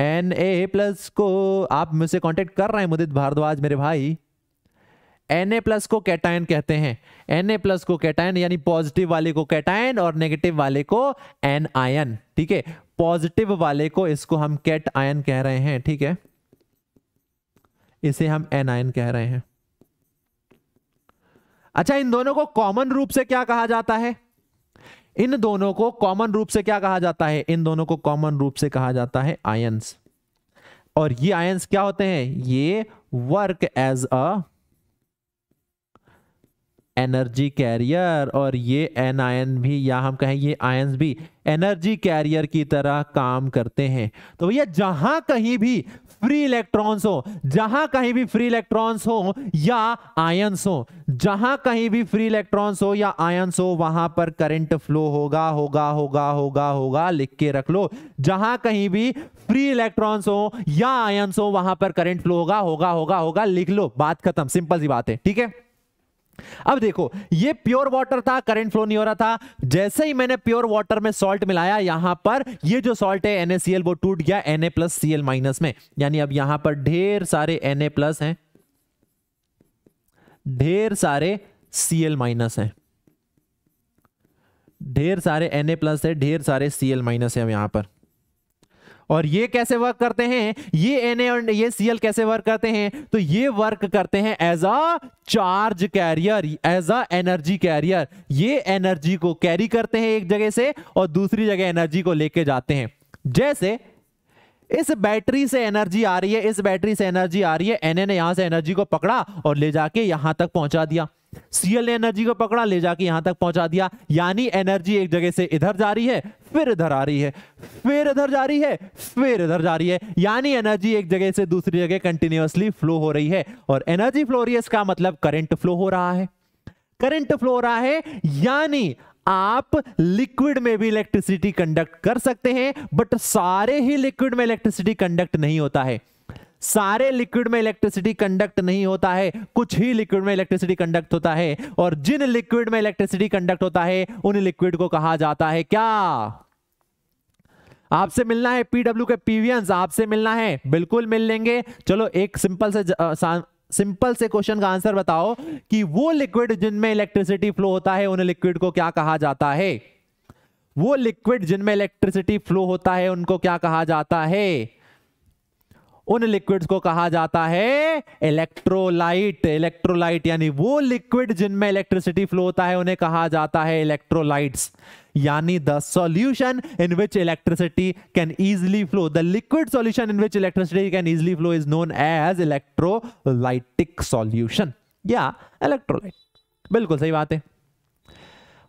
एन ए प्लस को आप मुझसे कांटेक्ट कर रहे हैं मुदित भारद्वाज मेरे भाई एन ए प्लस को कैटायन कहते हैं एन ए प्लस को कैटायन यानी पॉजिटिव वाले को कैटायन और नेगेटिव वाले को एन आयन ठीक है पॉजिटिव वाले को इसको हम कैट आयन कह रहे हैं ठीक है इसे हम एन आयन कह रहे हैं अच्छा इन दोनों को कॉमन रूप से क्या कहा जाता है इन दोनों को कॉमन रूप से क्या कहा जाता है इन दोनों को कॉमन रूप से कहा जाता है आयंस और ये आयंस क्या होते हैं ये work as a energy carrier और ये एन आयन भी या हम कहें ये आयन्स भी एनर्जी कैरियर की तरह काम करते हैं तो भैया जहां कहीं भी फ्री इलेक्ट्रॉन्स हो जहां कहीं भी फ्री इलेक्ट्रॉन्स हो या आयन्स हो जहां कहीं भी फ्री इलेक्ट्रॉन्स हो या आयन्स हो वहां पर करंट फ्लो होगा होगा होगा होगा होगा लिख के रख लो जहां कहीं भी फ्री इलेक्ट्रॉन्स हो या आयन्स हो वहां पर करंट फ्लो होगा होगा होगा होगा लिख लो बात खत्म सिंपल सी बात है ठीक है अब देखो ये प्योर वाटर था करंट फ्लो नहीं हो रहा था जैसे ही मैंने प्योर वाटर में सॉल्ट मिलाया यहां पर ये जो सॉल्ट है NaCl वो टूट गया Na प्लस सीएल माइनस में यानी अब यहां पर ढेर सारे Na प्लस हैं ढेर सारे Cl माइनस हैं ढेर सारे Na प्लस है ढेर सारे Cl माइनस है अब यहां पर और ये कैसे वर्क करते हैं ये एन और ये एल कैसे वर्क करते हैं तो ये वर्क करते हैं as a charge carrier as a energy carrier ये एनर्जी को कैरी करते हैं एक जगह से और दूसरी जगह एनर्जी को लेके जाते हैं जैसे इस बैटरी से एनर्जी आ रही है इस बैटरी से एनर्जी आ रही है एन ए ने यहां से एनर्जी को पकड़ा और ले जाके यहां तक पहुंचा दिया सीएल ने एनर्जी को पकड़ा ले जाके यहां तक पहुंचा दिया यानी एनर्जी एक जगह से इधर जा रही है फिर इधर आ रही है फिर इधर जा रही है फिर इधर जा रही है यानी एनर्जी एक जगह से दूसरी जगह कंटिन्यूअसली फ्लो हो रही है और एनर्जी फ्लोरियस का मतलब करंट फ्लो हो रहा है करंट फ्लो हो रहा है यानी आप लिक्विड में भी इलेक्ट्रिसिटी कंडक्ट कर सकते हैं बट सारे ही लिक्विड में इलेक्ट्रिसिटी कंडक्ट नहीं होता है सारे लिक्विड में इलेक्ट्रिसिटी कंडक्ट नहीं होता है कुछ ही लिक्विड में इलेक्ट्रिसिटी कंडक्ट होता है और जिन लिक्विड में इलेक्ट्रिसिटी कंडक्ट होता है उन लिक्विड को कहा जाता है क्या आपसे मिलना है पीडब्ल्यू के पीवियंस आपसे मिलना है बिल्कुल मिल लेंगे चलो एक सिंपल से सिंपल से क्वेश्चन का आंसर बताओ कि वो लिक्विड जिनमें इलेक्ट्रिसिटी फ्लो होता है उन लिक्विड को क्या कहा जाता है वो लिक्विड जिनमें इलेक्ट्रिसिटी फ्लो होता है उनको क्या कहा जाता है उन लिक्विड्स को कहा जाता है इलेक्ट्रोलाइट इलेक्ट्रोलाइट यानी वो लिक्विड जिनमें इलेक्ट्रिसिटी फ्लो होता है उन्हें कहा जाता है इलेक्ट्रोलाइट्स यानी the solution in which electricity can easily flow the liquid solution in which electricity can easily flow is known as electrolytic solution या इलेक्ट्रोलाइट बिल्कुल सही बात है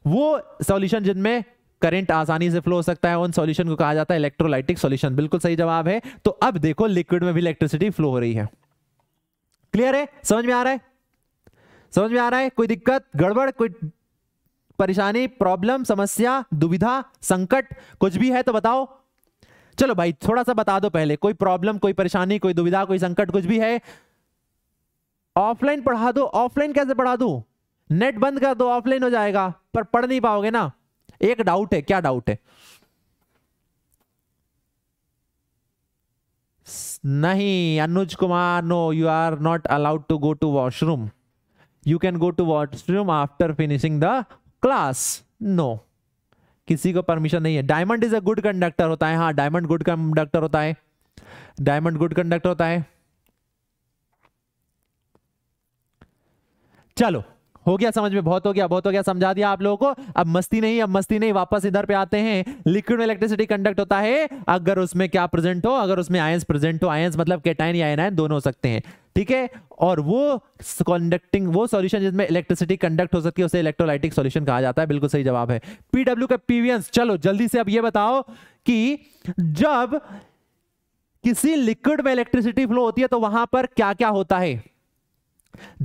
वो सॉल्यूशन जिनमें करंट आसानी से फ्लो हो सकता है उन सॉल्यूशन को कहा जाता है इलेक्ट्रोलाइटिक सॉल्यूशन बिल्कुल सही जवाब है तो अब देखो लिक्विड में भी इलेक्ट्रिसिटी फ्लो हो रही है क्लियर है समझ में आ रहा है समझ में आ रहा है कोई दिक्कत गड़बड़ कोई परेशानी प्रॉब्लम समस्या दुविधा संकट कुछ भी है तो बताओ चलो भाई थोड़ा सा बता दो पहले कोई प्रॉब्लम कोई परेशानी कोई दुविधा कोई संकट कुछ भी है ऑफलाइन पढ़ा दो ऑफलाइन कैसे पढ़ा दू नेट बंद कर दो ऑफलाइन हो जाएगा पर पढ़ नहीं पाओगे ना एक डाउट है क्या डाउट है नहीं Anuj Kumar no you are not allowed to go to washroom you can go to washroom after finishing the class no किसी को परमिशन नहीं है diamond is a good conductor होता है हाँ डायमंड गुड कंडक्टर होता है डायमंड गुड कंडक्टर होता है चलो हो गया समझ में बहुत हो गया बहुत हो गया समझा दिया आप लोगों को अब मस्ती नहीं अब मस्ती नहीं वापस इधर पे आते हैं लिक्विड में इलेक्ट्रिसिटी कंडक्ट होता है अगर उसमें क्या प्रेजेंट हो अगर उसमें आयंस प्रेजेंट हो आयंस मतलब केटाइन या एनायन दोनों हो सकते हैं ठीक है और वो कंडक्टिंग वो सॉल्यूशन जिसमें इलेक्ट्रिसिटी कंडक्ट हो सकती है उसे इलेक्ट्रोलाइटिक सॉल्यूशन कहा जाता है बिल्कुल सही जवाब है पीडब्ल्यू का पीवियंस चलो जल्दी से अब ये बताओ कि जब किसी लिक्विड में इलेक्ट्रिसिटी फ्लो होती है तो वहां पर क्या क्या होता है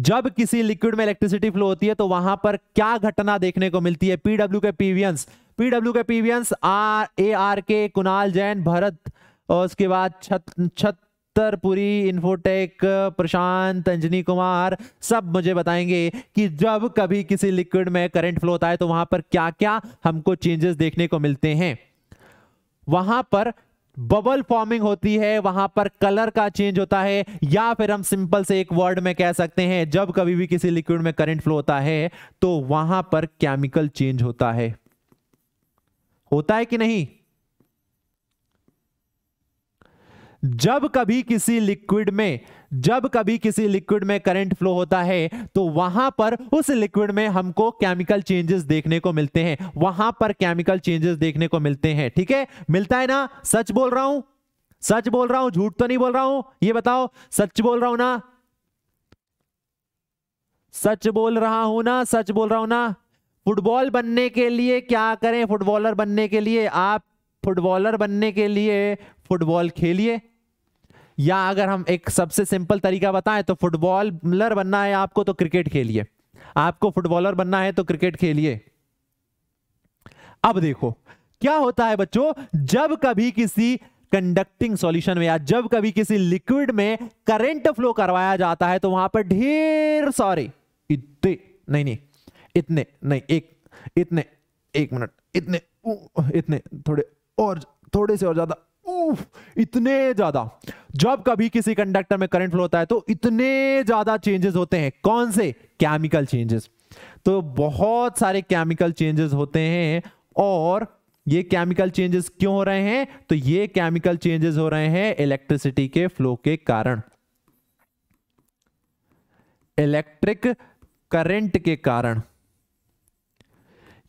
जब किसी लिक्विड में इलेक्ट्रिसिटी फ्लो होती है तो वहां पर क्या घटना देखने को मिलती है पीडब्ल्यू के पीवियंस पीडब्ल्यू के पीवियंस आर ए आर के कुणाल जैन भरत और उसके बाद छत्तरपुरी इन्फोटेक प्रशांत अंजनी कुमार सब मुझे बताएंगे कि जब कभी किसी लिक्विड में करंट फ्लो होता है तो वहां पर क्या क्या हमको चेंजेस देखने को मिलते हैं वहां पर बबल फॉर्मिंग होती है वहां पर कलर का चेंज होता है या फिर हम सिंपल से एक वर्ड में कह सकते हैं जब कभी भी किसी लिक्विड में करंट फ्लो होता है तो वहां पर केमिकल चेंज होता है होता है कि नहीं जब कभी किसी लिक्विड में जब कभी किसी लिक्विड में करंट फ्लो होता है तो वहां पर उस लिक्विड में हमको केमिकल चेंजेस देखने को मिलते हैं वहां पर केमिकल चेंजेस देखने को मिलते हैं ठीक है मिलता है ना सच बोल रहा हूं सच बोल रहा हूं झूठ तो नहीं बोल रहा हूं ये बताओ सच बोल रहा हूं ना सच बोल रहा हूं ना सच बोल रहा हूं ना फुटबॉल बनने के लिए क्या करें फुटबॉलर बनने के लिए आप फुटबॉलर बनने के लिए फुटबॉल खेलिए या अगर हम एक सबसे सिंपल तरीका बताएं तो फुटबॉलर बनना है आपको तो क्रिकेट खेलिए आपको फुटबॉलर बनना है तो क्रिकेट खेलिए अब देखो क्या होता है बच्चों जब कभी किसी कंडक्टिंग सॉल्यूशन में या जब कभी किसी लिक्विड में करंट फ्लो करवाया जाता है तो वहां पर ढेर सारे इतने नहीं नहीं इतने नहीं एक इतने एक मिनट इतने इतने थोड़े और थोड़े से और ज्यादा उफ, इतने ज्यादा जब कभी किसी कंडक्टर में करंट फ्लो होता है तो इतने ज्यादा चेंजेस होते हैं कौन से केमिकल चेंजेस तो बहुत सारे केमिकल चेंजेस होते हैं और ये केमिकल चेंजेस क्यों हो रहे हैं तो ये केमिकल चेंजेस हो रहे हैं इलेक्ट्रिसिटी के फ्लो के कारण इलेक्ट्रिक करंट के कारण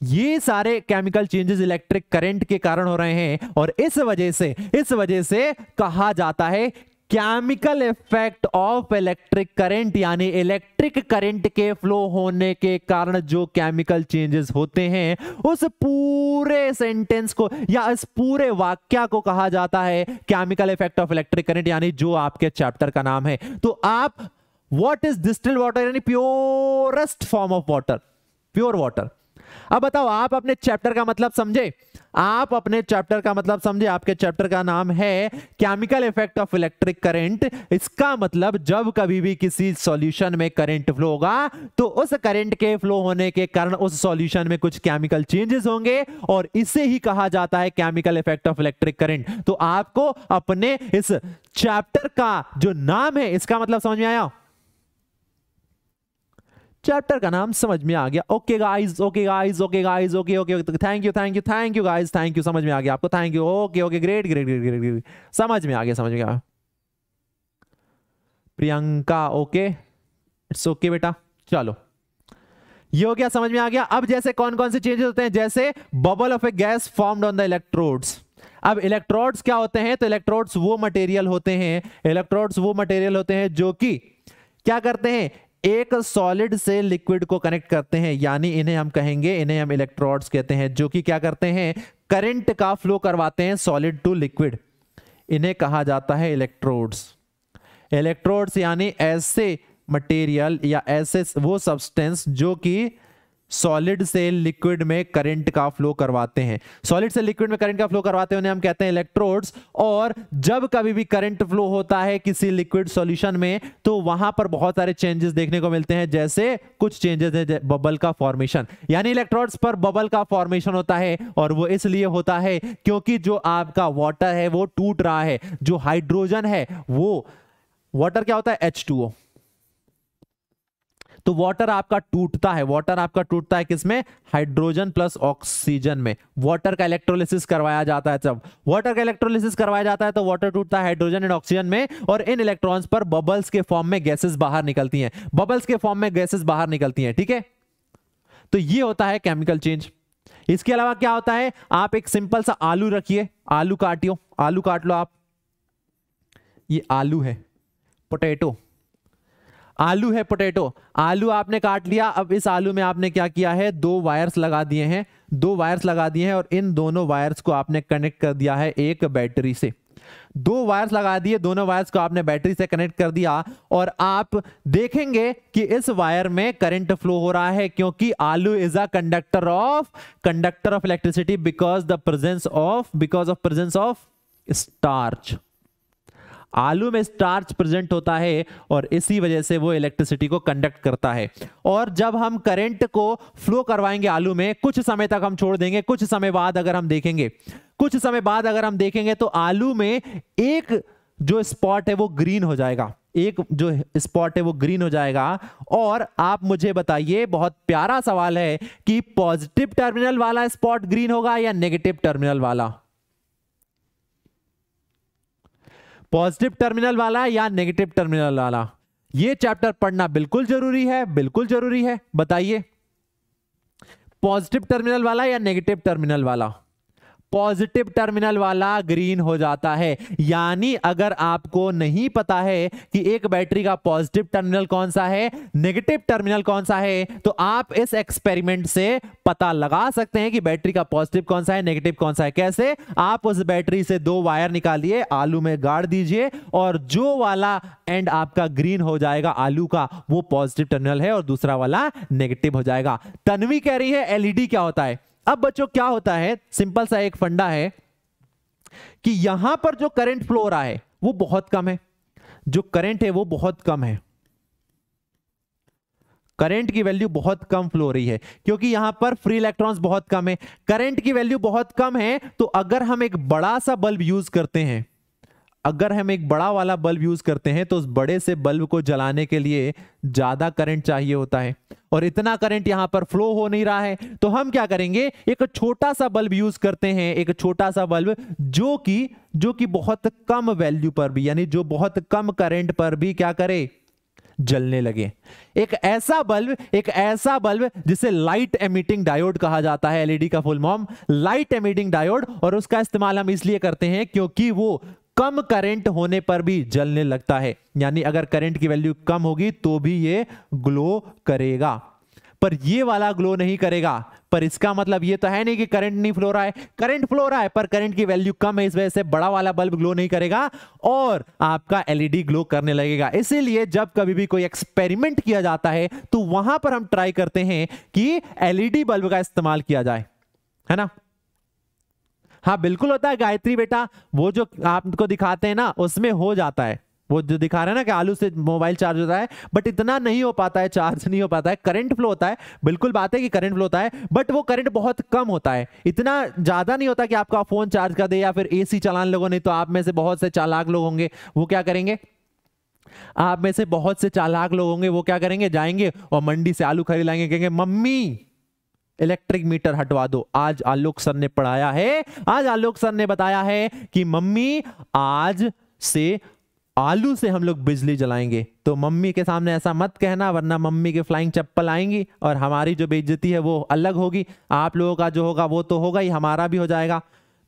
ये सारे केमिकल चेंजेस इलेक्ट्रिक करंट के कारण हो रहे हैं और इस वजह से इस वजह से कहा जाता है chemical effect of electric current यानी इलेक्ट्रिक करंट के फ्लो होने के कारण जो केमिकल चेंजेस होते हैं उस पूरे सेंटेंस को या इस पूरे वाक्य को कहा जाता है chemical effect of electric current यानी जो आपके चैप्टर का नाम है तो आप व्हाट इज डिस्टिल वाटर यानी purest form of water pure water अब बताओ आप अपने चैप्टर का मतलब समझे आप अपने चैप्टर का मतलब समझे आपके चैप्टर का नाम है chemical effect of electric current इसका मतलब जब कभी भी किसी सॉल्यूशन में करंट फ्लो होगा तो उस करंट के फ्लो होने के कारण उस सॉल्यूशन में कुछ केमिकल चेंजेस होंगे और इसे ही कहा जाता है chemical effect of electric current तो आपको अपने इस चैप्टर का जो नाम है इसका मतलब समझ में आया चैप्टर का नाम समझ में आ गया okay guys okay guys okay guys okay okay thank you thank you thank you guys thank you समझ में आ गया आपको thank you okay okay great great great great great समझ में आ गया समझ में आ प्रियंका ओके इट्स ओके बेटा चलो ये हो गया समझ में आ गया अब जैसे कौन कौन से चेंजेस होते हैं जैसे bubble of a gas formed on the electrodes अब इलेक्ट्रोड्स क्या होते हैं तो इलेक्ट्रोड्स वो मटेरियल होते हैं इलेक्ट्रोड्स वो मटेरियल होते हैं जो कि क्या करते हैं एक सॉलिड से लिक्विड को कनेक्ट करते हैं यानी इन्हें हम कहेंगे इन्हें हम इलेक्ट्रोड्स कहते हैं जो कि क्या करते हैं करंट का फ्लो करवाते हैं सॉलिड टू लिक्विड इन्हें कहा जाता है इलेक्ट्रोड्स इलेक्ट्रोड्स यानी ऐसे मटेरियल या ऐसे वो सब्सटेंस जो कि सॉलिड से लिक्विड में करंट का फ्लो करवाते हैं सॉलिड से लिक्विड में करंट का फ्लो करवाते हैं उन्हें हम कहते हैं इलेक्ट्रोड्स और जब कभी भी करंट फ्लो होता है किसी लिक्विड सॉल्यूशन में तो वहां पर बहुत सारे चेंजेस देखने को मिलते हैं जैसे कुछ चेंजेस है बबल का फॉर्मेशन यानी इलेक्ट्रोड्स पर बबल का फॉर्मेशन होता है और वो इसलिए होता है क्योंकि जो आपका वॉटर है वो टूट रहा है जो हाइड्रोजन है वो वॉटर क्या होता है एच तो वाटर आपका टूटता है वाटर आपका टूटता है किसमें हाइड्रोजन प्लस ऑक्सीजन में वाटर का इलेक्ट्रोलिसिस करवाया जाता है जब वाटर का इलेक्ट्रोलिसिस करवाया जाता है तो वाटर टूटता है हाइड्रोजन एंड ऑक्सीजन में और इन इलेक्ट्रॉन्स पर बबल्स के फॉर्म में गैसेस बाहर निकलती हैं बबल्स के फॉर्म में गैसेस बाहर निकलती हैं ठीक है तो ये होता है केमिकल चेंज इसके अलावा क्या होता है आप एक सिंपल सा आलू रखिए आलू काटियो आलू काट लो आप ये आलू है पोटैटो आलू है पोटैटो आलू आपने काट लिया अब इस आलू में आपने क्या किया है दो वायर्स लगा दिए हैं दो वायर्स लगा दिए हैं और इन दोनों वायर्स को आपने कनेक्ट कर दिया है एक बैटरी से दो वायर्स लगा दिए दोनों वायर्स को आपने बैटरी से कनेक्ट कर दिया और आप देखेंगे कि इस वायर में करंट फ्लो हो रहा है क्योंकि आलू is a conductor of conductor of electricity because the presence of because of presence of starch आलू में स्टार्च प्रेजेंट होता है और इसी वजह से वो इलेक्ट्रिसिटी को कंडक्ट करता है और जब हम करंट को फ्लो करवाएंगे आलू में कुछ समय तक हम छोड़ देंगे कुछ समय बाद अगर हम देखेंगे कुछ समय बाद अगर हम देखेंगे तो आलू में एक जो स्पॉट है वो ग्रीन हो जाएगा एक जो स्पॉट है वो ग्रीन हो जाएगा और आप मुझे बताइए बहुत प्यारा सवाल है कि पॉजिटिव टर्मिनल वाला स्पॉट ग्रीन होगा या नेगेटिव टर्मिनल वाला पॉजिटिव टर्मिनल वाला या नेगेटिव टर्मिनल वाला ये चैप्टर पढ़ना बिल्कुल जरूरी है बिल्कुल जरूरी है बताइए पॉजिटिव टर्मिनल वाला या नेगेटिव टर्मिनल वाला पॉजिटिव टर्मिनल वाला ग्रीन हो जाता है यानी अगर आपको नहीं पता है कि एक बैटरी का पॉजिटिव टर्मिनल कौन सा है नेगेटिव टर्मिनल कौन सा है तो आप इस एक्सपेरिमेंट से पता लगा सकते हैं कि बैटरी का पॉजिटिव कौन सा है नेगेटिव कौन सा है कैसे आप उस बैटरी से दो वायर निकालिए आलू में गाड़ दीजिए और जो वाला एंड आपका ग्रीन हो जाएगा आलू का वो पॉजिटिव टर्मिनल है और दूसरा वाला नेगेटिव हो जाएगा तनवी कह रही है एलईडी e क्या होता है अब बच्चों क्या होता है सिंपल सा एक फंडा है कि यहां पर जो करंट फ्लो रहा है वो बहुत कम है जो करंट है वो बहुत कम है करंट की वैल्यू बहुत कम फ्लो हो रही है क्योंकि यहां पर फ्री इलेक्ट्रॉन्स बहुत कम है करंट की वैल्यू बहुत कम है तो अगर हम एक बड़ा सा बल्ब यूज करते हैं अगर हम एक बड़ा वाला बल्ब यूज करते हैं तो उस बड़े से बल्ब को जलाने के लिए ज्यादा करंट चाहिए होता है और इतना करंट यहां पर फ्लो हो नहीं रहा है तो हम क्या करेंगे एक छोटा सा बल्ब यूज करते हैं एक छोटा सा बल्ब जो कि जो कि बहुत कम वैल्यू पर भी यानी जो बहुत कम करंट पर भी क्या करे जलने लगे एक ऐसा बल्ब एक ऐसा बल्ब जिसे लाइट एमिटिंग डायोड कहा जाता है एलईडी e का फुल मॉम लाइट एमिटिंग डायोड और उसका इस्तेमाल हम इसलिए करते हैं क्योंकि वो कम करंट होने पर भी जलने लगता है यानी अगर करंट की वैल्यू कम होगी तो भी ये ग्लो करेगा पर ये वाला ग्लो नहीं करेगा पर इसका मतलब ये तो है नहीं कि करंट नहीं फ्लो रहा है करंट फ्लो रहा है पर करंट की वैल्यू कम है इस वजह से बड़ा वाला बल्ब ग्लो नहीं करेगा और आपका एलईडी ग्लो करने लगेगा इसीलिए जब कभी भी कोई एक्सपेरिमेंट किया जाता है तो वहां पर हम ट्राई करते हैं कि एलईडी बल्ब का इस्तेमाल किया जाए है ना हाँ बिल्कुल होता है गायत्री बेटा वो जो आपको दिखाते हैं ना उसमें हो जाता है वो जो दिखा रहे हैं ना कि आलू से मोबाइल चार्ज होता है बट इतना नहीं हो पाता है चार्ज नहीं हो पाता है करंट फ्लो होता है बिल्कुल बात है कि करंट फ्लो होता है बट वो करंट बहुत कम होता है इतना ज़्यादा नहीं होता कि आपका फ़ोन चार्ज कर दे या फिर एसी चलान लोगों ने तो आप में से बहुत से चालाक लोग होंगे वो क्या करेंगे आप में से बहुत से चालाक लोग होंगे वो क्या करेंगे जाएंगे और मंडी से आलू खरीद लाएंगे कहेंगे मम्मी इलेक्ट्रिक मीटर हटवा दो आज आलोक सर ने पढ़ाया है आज आलोक सर ने बताया है कि मम्मी आज से आलू से हम लोग बिजली जलाएंगे तो मम्मी के सामने ऐसा मत कहना वरना मम्मी के फ्लाइंग चप्पल आएंगी और हमारी जो बेइज्जती है वो अलग होगी आप लोगों का जो होगा वो तो होगा ही हमारा भी हो जाएगा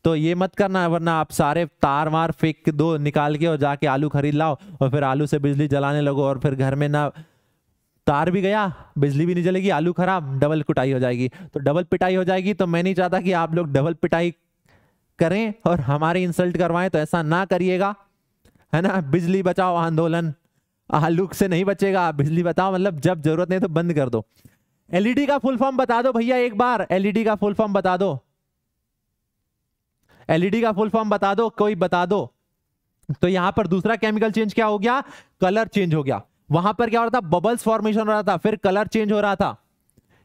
तो ये मत करना वरना आप सारे तार वार फेंक दो निकाल के और जाके आलू खरीद लाओ और फिर आलू से बिजली जलाने लगो और फिर घर में ना तार भी गया बिजली भी नहीं चलेगी आलू खराब डबल कुटाई हो जाएगी तो डबल पिटाई हो जाएगी तो मैं नहीं चाहता कि आप लोग डबल पिटाई करें और हमारे इंसल्ट करवाएं तो ऐसा ना करिएगा है ना बिजली बचाओ आंदोलन आलू से नहीं बचेगा बिजली बताओ मतलब जब जरूरत नहीं तो बंद कर दो एलईडी का फुल फॉर्म बता दो भैया एक बार एलईडी का फुल फॉर्म बता दो एलईडी का फुल फॉर्म बता दो कोई बता दो तो यहां पर दूसरा केमिकल चेंज क्या हो गया कलर चेंज हो गया वहां पर क्या हो रहा था बबल्स फॉर्मेशन हो रहा था फिर कलर चेंज हो रहा था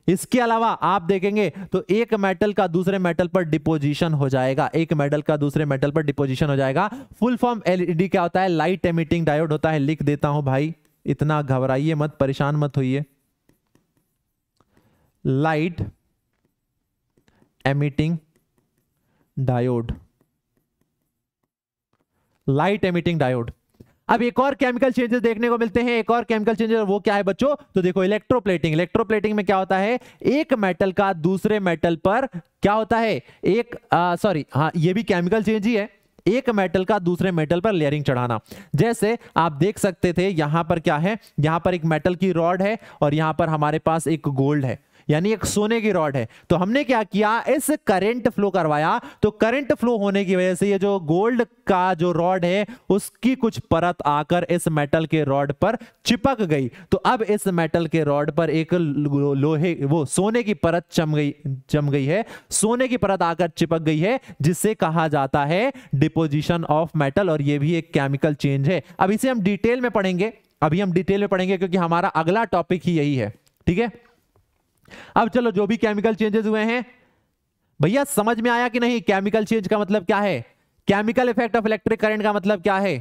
इसके अलावा आप देखेंगे तो एक मेटल का दूसरे मेटल पर डिपोजिशन हो जाएगा एक मेटल का दूसरे मेटल पर डिपोजिशन हो जाएगा फुल फॉर्म एलईडी क्या होता है लाइट एमिटिंग डायोड होता है लिख देता हूं भाई इतना घबराइए मत परेशान मत होइए light emitting diode light emitting diode अब एक और केमिकल चेंजेस देखने को मिलते हैं एक और केमिकल चेंजेस वो क्या है बच्चों तो देखो इलेक्ट्रोप्लेटिंग इलेक्ट्रोप्लेटिंग में क्या होता है एक मेटल का दूसरे मेटल पर क्या होता है एक सॉरी हाँ ये भी केमिकल चेंज ही है एक मेटल का दूसरे मेटल पर लेयरिंग चढ़ाना जैसे आप देख सकते थे यहां पर क्या है यहां पर एक मेटल की रॉड है और यहां पर हमारे पास एक गोल्ड है यानी एक सोने की रॉड है तो हमने क्या किया इस करंट फ्लो करवाया तो करंट फ्लो होने की वजह से ये जो गोल्ड का जो रॉड है उसकी कुछ परत आकर इस मेटल के रॉड पर चिपक गई तो अब इस मेटल के रॉड पर एक लोहे वो सोने की परत चम गई चम गई है सोने की परत आकर चिपक गई है जिसे कहा जाता है डिपोजिशन ऑफ मेटल और ये भी एक केमिकल चेंज है अब इसे हम डिटेल में पढ़ेंगे अभी हम डिटेल में पढ़ेंगे क्योंकि हमारा अगला टॉपिक ही यही है ठीक है अब चलो जो भी केमिकल चेंजेस हुए हैं भैया समझ में आया कि नहीं केमिकल चेंज का मतलब क्या है chemical effect of electric current का मतलब क्या है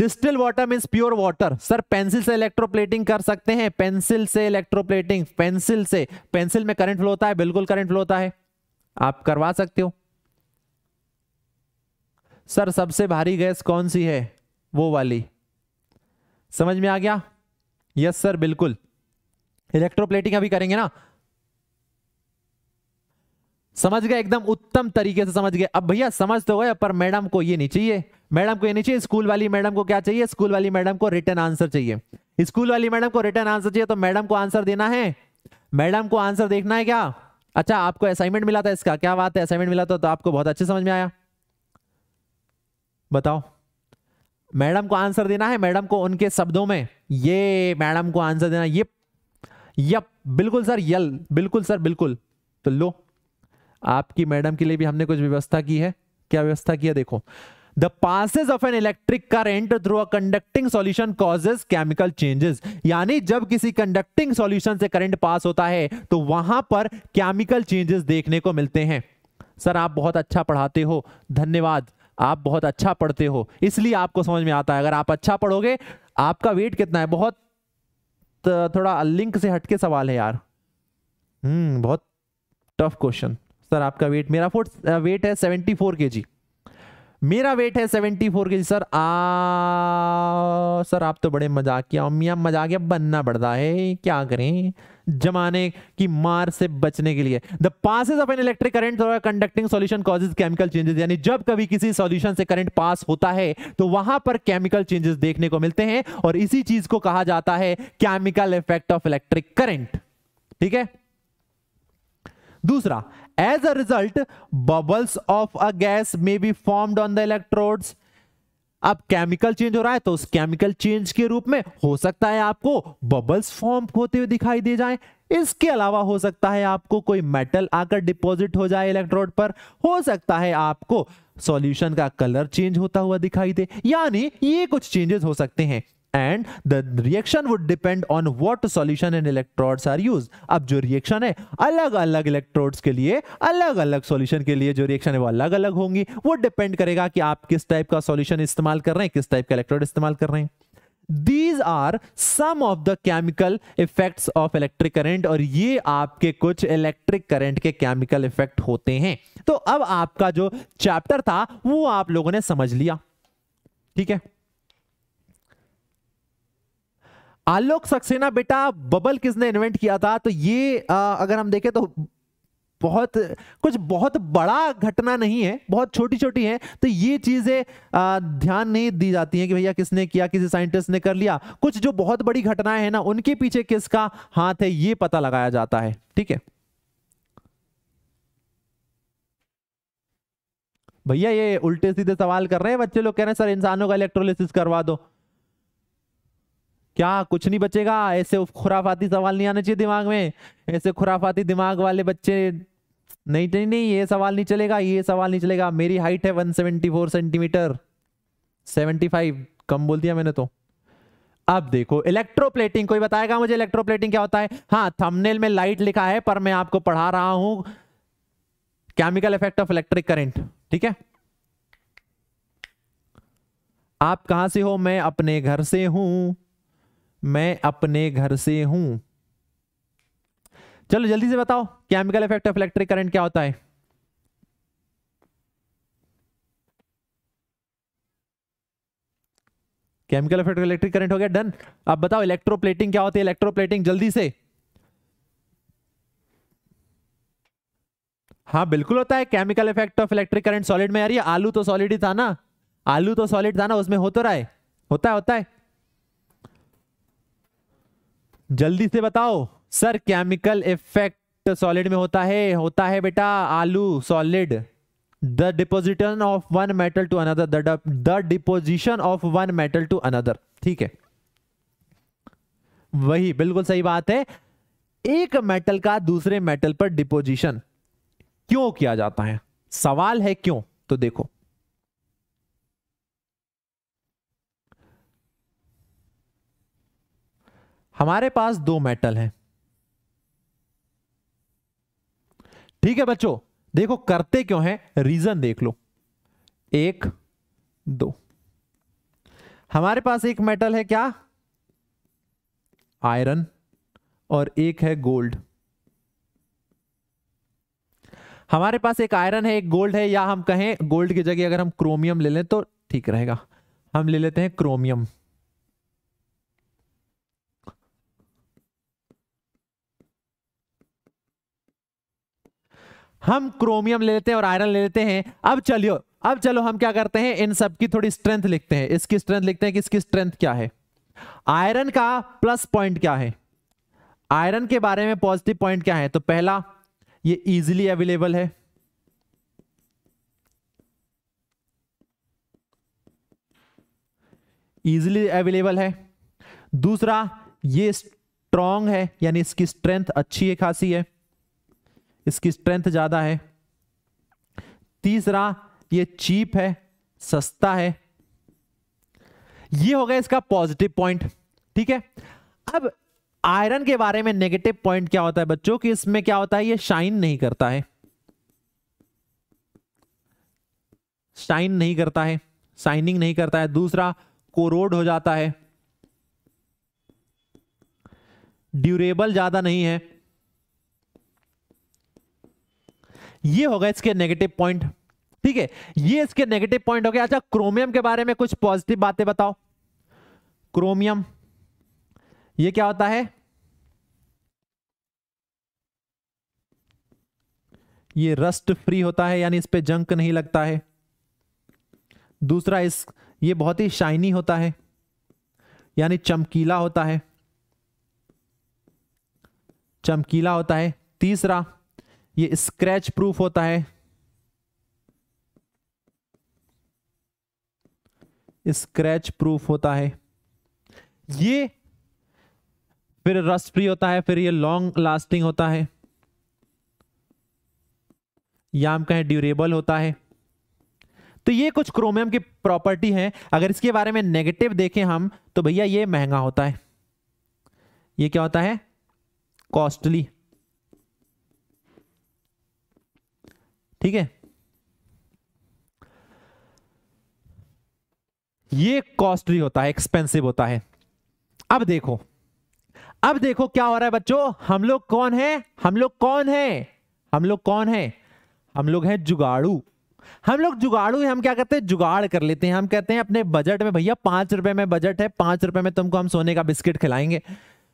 distil water means pure water sir pencil से इलेक्ट्रोप्लेटिंग कर सकते हैं पेंसिल से इलेक्ट्रोप्लेटिंग पेंसिल से पेंसिल में करंट फ्लो होता है बिल्कुल करंट फ्लो होता है आप करवा सकते हो सर सबसे भारी गैस कौन सी है वो वाली समझ में आ गया यस सर बिल्कुल इलेक्ट्रोप्लेटिंग अभी करेंगे ना समझ गए एकदम उत्तम तरीके से समझ गए अब भैया समझ तो गए पर मैडम को ये नहीं चाहिए मैडम को ये नहीं चाहिए स्कूल वाली मैडम को क्या चाहिए स्कूल वाली मैडम को रिटर्न आंसर चाहिए स्कूल वाली मैडम को रिटर्न आंसर चाहिए तो मैडम को आंसर देना है मैडम को आंसर देखना है क्या अच्छा आपको असाइनमेंट मिला था इसका क्या बात है असाइनमेंट मिला था तो, तो आपको बहुत अच्छे समझ में आया बताओ मैडम को आंसर देना है मैडम को उनके शब्दों में ये मैडम को आंसर देना ये यप बिल्कुल सर यल बिल्कुल सर बिल्कुल तो लो आपकी मैडम के लिए भी हमने कुछ व्यवस्था की है क्या व्यवस्था किया देखो the passage of an electric current through a conducting solution causes chemical changes यानी जब किसी कंडक्टिंग सोल्यूशन से करंट पास होता है तो वहां पर केमिकल चेंजेस देखने को मिलते हैं सर आप बहुत अच्छा पढ़ाते हो धन्यवाद आप बहुत अच्छा पढ़ते हो इसलिए आपको समझ में आता है अगर आप अच्छा पढ़ोगे आपका वेट कितना है बहुत थोड़ा लिंक से हटके सवाल है यार हम्म बहुत टफ क्वेश्चन सर आपका वेट मेरा फोर्थ वेट है सेवेंटी फोर के जी मेरा वेट है सेवेंटी फोर के जी सर आ सर आप तो बड़े मजाकिया मियाँ मजाकिया बनना पड़ता है क्या करें जमाने की मार से बचने के लिए the passage of an electric current conducting solution causes chemical changes यानी जब कभी किसी सॉल्यूशन से करंट पास होता है तो वहां पर केमिकल चेंजेस देखने को मिलते हैं और इसी चीज को कहा जाता है chemical effect of electric current ठीक है दूसरा as a result bubbles of a gas may be formed on the electrodes अब केमिकल चेंज हो रहा है तो उस केमिकल चेंज के रूप में हो सकता है आपको बबल्स फॉर्म होते हुए दिखाई दे जाए इसके अलावा हो सकता है आपको कोई मेटल आकर डिपॉजिट हो जाए इलेक्ट्रोड पर हो सकता है आपको सॉल्यूशन का कलर चेंज होता हुआ दिखाई दे यानी ये कुछ चेंजेस हो सकते हैं and the reaction would depend on what solution and electrodes are use अब जो रिएक्शन है अलग अलग इलेक्ट्रोड्स के लिए अलग अलग सोल्यूशन के लिए जो रिएक्शन है वो अलग अलग होंगी वो डिपेंड करेगा कि आप किस टाइप का सोल्यूशन इस्तेमाल कर रहे हैं किस टाइप का इलेक्ट्रोड इस्तेमाल कर रहे हैं these are some of the chemical effects of electric current और ये आपके कुछ इलेक्ट्रिक current के केमिकल इफेक्ट होते हैं तो अब आपका जो चैप्टर था वो आप लोगों ने समझ लिया ठीक है आलोक सक्सेना बेटा बबल किसने इन्वेंट किया था तो ये आ, अगर हम देखें तो बहुत कुछ बहुत बड़ा घटना नहीं है बहुत छोटी छोटी है तो ये चीज़ें ध्यान नहीं दी जाती हैं कि भैया किसने किया किसी साइंटिस्ट ने कर लिया कुछ जो बहुत बड़ी घटनाएं हैं ना उनके पीछे किसका हाथ है ये पता लगाया जाता है ठीक है भैया ये उल्टे सीधे सवाल कर रहे हैं बच्चे लोग कह रहे हैं सर इंसानों का इलेक्ट्रोलिस करवा दो क्या कुछ नहीं बचेगा ऐसे खुराफाती सवाल नहीं आने चाहिए दिमाग में ऐसे खुराफाती दिमाग वाले बच्चे नहीं नहीं नहीं ये सवाल नहीं चलेगा ये सवाल नहीं चलेगा मेरी हाइट है 174 सेंटीमीटर 75 कम बोल दिया मैंने तो अब देखो इलेक्ट्रोप्लेटिंग कोई बताएगा मुझे इलेक्ट्रोप्लेटिंग क्या होता है हाँ थमनेल में लाइट लिखा है पर मैं आपको पढ़ा रहा हूं chemical effect of electric current ठीक है आप कहां से हो मैं अपने घर से हूं मैं अपने घर से हूं चलो जल्दी से बताओ chemical effect of electric current क्या होता है chemical effect of electric current हो गया डन अब बताओ इलेक्ट्रोप्लेटिंग क्या होती है इलेक्ट्रोप्लेटिंग जल्दी से हाँ बिल्कुल होता है chemical effect of electric current solid में आ रही है आलू तो सॉलिड ही था ना आलू तो सॉलिड था ना उसमें हो तो रहा है होता है होता है जल्दी से बताओ सर केमिकल इफेक्ट सॉलिड में होता है होता है बेटा आलू solid the deposition of one metal to another the deposition of one metal to another ठीक है वही बिल्कुल सही बात है एक मेटल का दूसरे मेटल पर डिपोजिशन क्यों किया जाता है सवाल है क्यों तो देखो हमारे पास दो मेटल हैं ठीक है बच्चों देखो करते क्यों हैं रीजन देख लो एक दो हमारे पास एक मेटल है क्या आयरन और एक है गोल्ड हमारे पास एक आयरन है एक गोल्ड है या हम कहें गोल्ड की जगह अगर हम क्रोमियम ले लें तो ठीक रहेगा हम ले लेते हैं क्रोमियम हम क्रोमियम ले लेते हैं और आयरन ले लेते हैं अब चलियो अब चलो हम क्या करते हैं इन सब की थोड़ी स्ट्रेंथ लिखते हैं इसकी स्ट्रेंथ लिखते हैं कि इसकी स्ट्रेंथ क्या है आयरन का प्लस पॉइंट क्या है आयरन के बारे में पॉजिटिव पॉइंट क्या है तो पहला ये इजीली अवेलेबल है इजीली अवेलेबल है दूसरा ये स्ट्रांग है यानी इसकी स्ट्रेंथ अच्छी है खासी है इसकी स्ट्रेंथ ज़्यादा है तीसरा ये चीप है सस्ता है ये हो गया इसका पॉजिटिव पॉइंट ठीक है अब आयरन के बारे में नेगेटिव पॉइंट क्या होता है बच्चों कि इसमें क्या होता है ये शाइन नहीं करता है शाइन नहीं करता है शाइनिंग नहीं करता है दूसरा कोरोड हो जाता है ड्यूरेबल ज्यादा नहीं है ये होगा इसके नेगेटिव पॉइंट ठीक है ये इसके नेगेटिव पॉइंट हो गया अच्छा क्रोमियम के बारे में कुछ पॉजिटिव बातें बताओ क्रोमियम ये क्या होता है ये रस्ट फ्री होता है यानी इस पर जंक नहीं लगता है दूसरा इस ये बहुत ही शाइनी होता है यानी चमकीला होता है चमकीला होता है तीसरा ये स्क्रैच प्रूफ होता है स्क्रैच प्रूफ होता है ये फिर रस्ट फ्री होता है फिर ये लॉन्ग लास्टिंग होता है याम हम कहें ड्यूरेबल होता है तो ये कुछ क्रोमियम की प्रॉपर्टी है अगर इसके बारे में नेगेटिव देखें हम तो भैया ये महंगा होता है ये क्या होता है कॉस्टली ठीक है ये कॉस्टली होता है एक्सपेंसिव होता है अब देखो अब देखो क्या हो रहा है बच्चों हम लोग कौन है हम लोग कौन है हम लोग कौन है हम लोग हैं जुगाड़ू हम लोग जुगाड़ू हम क्या करते हैं जुगाड़ कर लेते हैं हम कहते हैं अपने बजट में भैया पांच रुपए में बजट है पांच रुपए में तुमको हम सोने का बिस्किट खिलाएंगे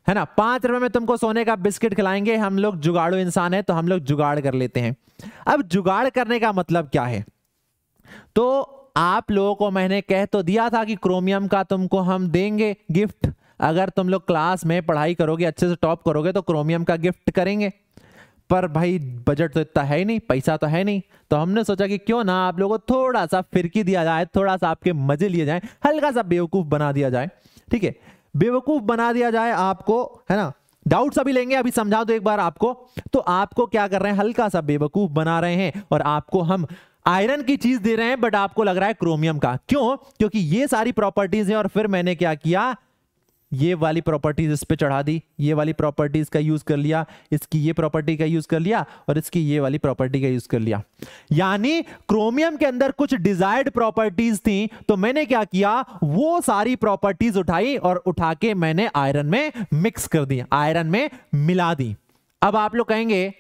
है ना पांच रुपए में तुमको सोने का बिस्किट खिलाएंगे हम लोग जुगाड़ू इंसान है तो हम लोग जुगाड़ कर लेते हैं अब जुगाड़ करने का मतलब क्या है तो आप लोगों को मैंने कह तो दिया था कि क्रोमियम का तुमको हम देंगे गिफ्ट अगर तुम लोग क्लास में पढ़ाई करोगे अच्छे से टॉप करोगे तो क्रोमियम का गिफ्ट करेंगे पर भाई बजट तो इतना है ही नहीं पैसा तो है नहीं तो हमने सोचा कि क्यों ना आप लोगों को थोड़ा सा फिरकी दिया जाए थोड़ा सा आपके मजे लिए जाए हल्का सा बेवकूफ़ बना दिया जाए ठीक है बेवकूफ बना दिया जाए आपको है ना डाउट्स अभी लेंगे अभी समझा दो एक बार आपको तो आपको क्या कर रहे हैं हल्का सा बेवकूफ बना रहे हैं और आपको हम आयरन की चीज दे रहे हैं बट आपको लग रहा है क्रोमियम का क्यों क्योंकि ये सारी प्रॉपर्टीज हैं और फिर मैंने क्या किया ये वाली प्रॉपर्टीज इस पर चढ़ा दी ये वाली प्रॉपर्टीज का यूज कर लिया इसकी ये प्रॉपर्टी का यूज कर लिया और इसकी ये वाली प्रॉपर्टी का यूज कर लिया यानी क्रोमियम के अंदर कुछ डिजायर्ड प्रॉपर्टीज थी तो मैंने क्या किया वो सारी प्रॉपर्टीज उठाई और उठा के मैंने आयरन में मिक्स कर दी आयरन में मिला दी अब आप लोग कहेंगे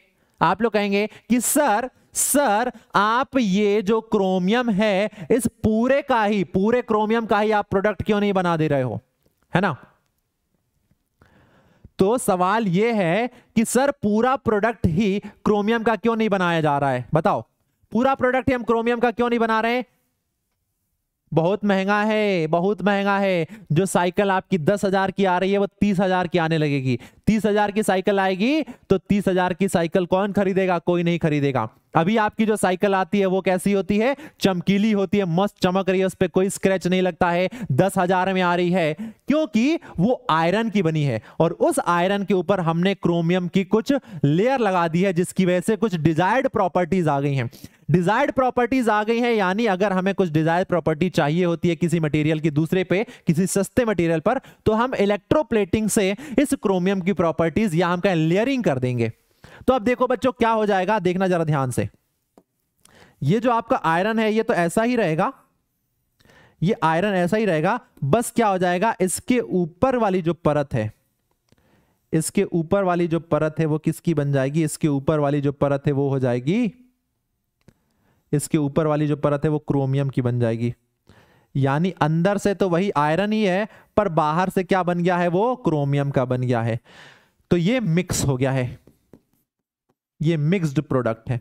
आप लोग कहेंगे कि सर सर आप ये जो क्रोमियम है इस पूरे का ही पूरे क्रोमियम का ही आप प्रोडक्ट क्यों नहीं बना दे रहे हो है ना तो सवाल यह है कि सर पूरा प्रोडक्ट ही क्रोमियम का क्यों नहीं बनाया जा रहा है बताओ पूरा प्रोडक्ट ही हम क्रोमियम का क्यों नहीं बना रहे बहुत महंगा है बहुत महंगा है जो साइकिल आपकी दस हजार की आ रही है वो तीस हजार की आने लगेगी तीस हजार की साइकिल आएगी तो तीस हजार की साइकिल कौन खरीदेगा कोई नहीं खरीदेगा अभी आपकी जो साइकिल आती है वो कैसी होती है चमकीली होती है मस्त चमक रही है उस पर कोई स्क्रैच नहीं लगता है दस हजार में आ रही है क्योंकि वो आयरन की बनी है और उस आयरन के ऊपर हमने क्रोमियम की कुछ लेयर लगा दी है जिसकी वजह से कुछ डिजायर्ड प्रॉपर्टीज आ गई हैं डिजायर्ड प्रॉपर्टीज आ गई हैं यानी अगर हमें कुछ डिजायर्ड प्रॉपर्टी चाहिए होती है किसी मटेरियल की दूसरे पे किसी सस्ते मटेरियल पर तो हम इलेक्ट्रोप्लेटिंग से इस क्रोमियम की प्रॉपर्टीज या हम कहें लेयरिंग कर देंगे तो अब देखो बच्चों क्या हो जाएगा देखना जरा ध्यान से ये जो आपका आयरन है ये तो ऐसा ही रहेगा ये आयरन ऐसा ही रहेगा बस क्या हो जाएगा इसके ऊपर वाली जो परत है इसके ऊपर वाली जो परत है वो किसकी बन जाएगी इसके ऊपर वाली जो परत है वो हो जाएगी इसके ऊपर वाली जो परत है वो क्रोमियम की बन जाएगी यानी अंदर से तो वही आयरन ही है पर बाहर से क्या बन गया है वो क्रोमियम का बन गया है तो ये मिक्स हो गया है ये मिक्स्ड प्रोडक्ट है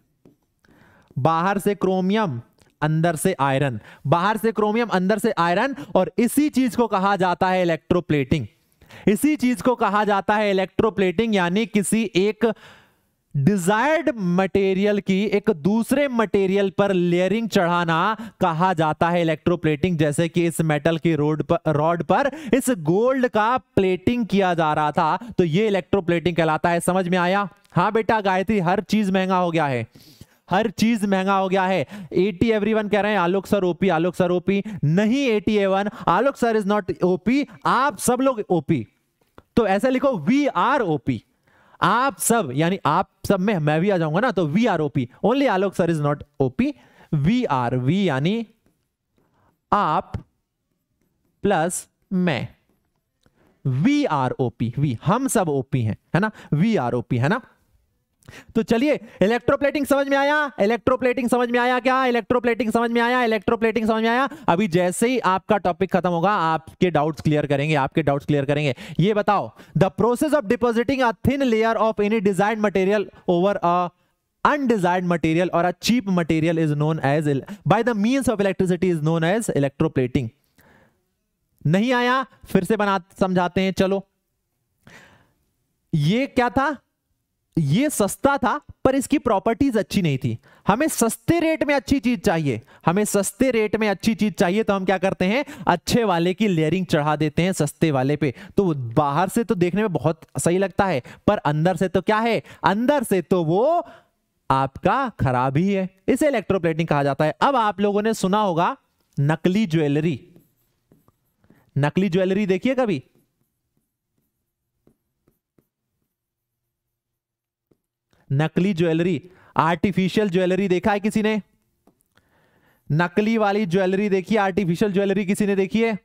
बाहर से क्रोमियम अंदर से आयरन बाहर से क्रोमियम अंदर से आयरन और इसी चीज को कहा जाता है इलेक्ट्रोप्लेटिंग इसी चीज को कहा जाता है इलेक्ट्रोप्लेटिंग यानी किसी एक डिजायर्ड मटेरियल की एक दूसरे मटेरियल पर लेयरिंग चढ़ाना कहा जाता है इलेक्ट्रोप्लेटिंग जैसे कि इस मेटल की रोड पर रॉड पर इस गोल्ड का प्लेटिंग किया जा रहा था तो ये इलेक्ट्रोप्लेटिंग कहलाता है समझ में आया हाँ बेटा गायत्री हर चीज महंगा हो गया है हर चीज महंगा हो गया है एटी वन कह रहे हैं Alok sir OP Alok sir OP नहीं eighty A one Alok sir is not OP आप सब लोग ओपी तो ऐसा लिखो वी आर ओपी आप सब यानी आप सब में मैं भी आ जाऊंगा ना तो we are OP only Alok sir is not OP we are we यानी आप प्लस मैं वी आर ओपी वी हम सब ओपी हैं है ना वी आर ओपी है ना तो चलिए इलेक्ट्रोप्लेटिंग समझ में आया इलेक्ट्रोप्लेटिंग समझ में आया क्या इलेक्ट्रोप्लेटिंग समझ में आया इलेक्ट्रोप्लेटिंग समझ में आया अभी जैसे ही आपका टॉपिक खत्म होगा आपके डाउट्स क्लियर करेंगे आपके डाउट्स क्लियर करेंगे ये बताओ the process of depositing a thin layer of any design material over a undesired material और a cheap material is known as by the means of electricity is known as electroplating नहीं आया फिर से बना समझाते हैं चलो ये क्या था ये सस्ता था पर इसकी प्रॉपर्टीज अच्छी नहीं थी हमें सस्ते रेट में अच्छी चीज चाहिए हमें सस्ते रेट में अच्छी चीज चाहिए तो हम क्या करते हैं अच्छे वाले की लेयरिंग चढ़ा देते हैं सस्ते वाले पे तो बाहर से तो देखने में बहुत सही लगता है पर अंदर से तो क्या है अंदर से तो वो आपका खराब ही है इसे इलेक्ट्रोप्लेटिंग कहा जाता है अब आप लोगों ने सुना होगा नकली ज्वेलरी नकली ज्वेलरी देखिए कभी नकली ज्वेलरी आर्टिफिशियल ज्वेलरी देखा है किसी ने नकली वाली ज्वेलरी देखी आर्टिफिशियल ज्वेलरी किसी ने देखी है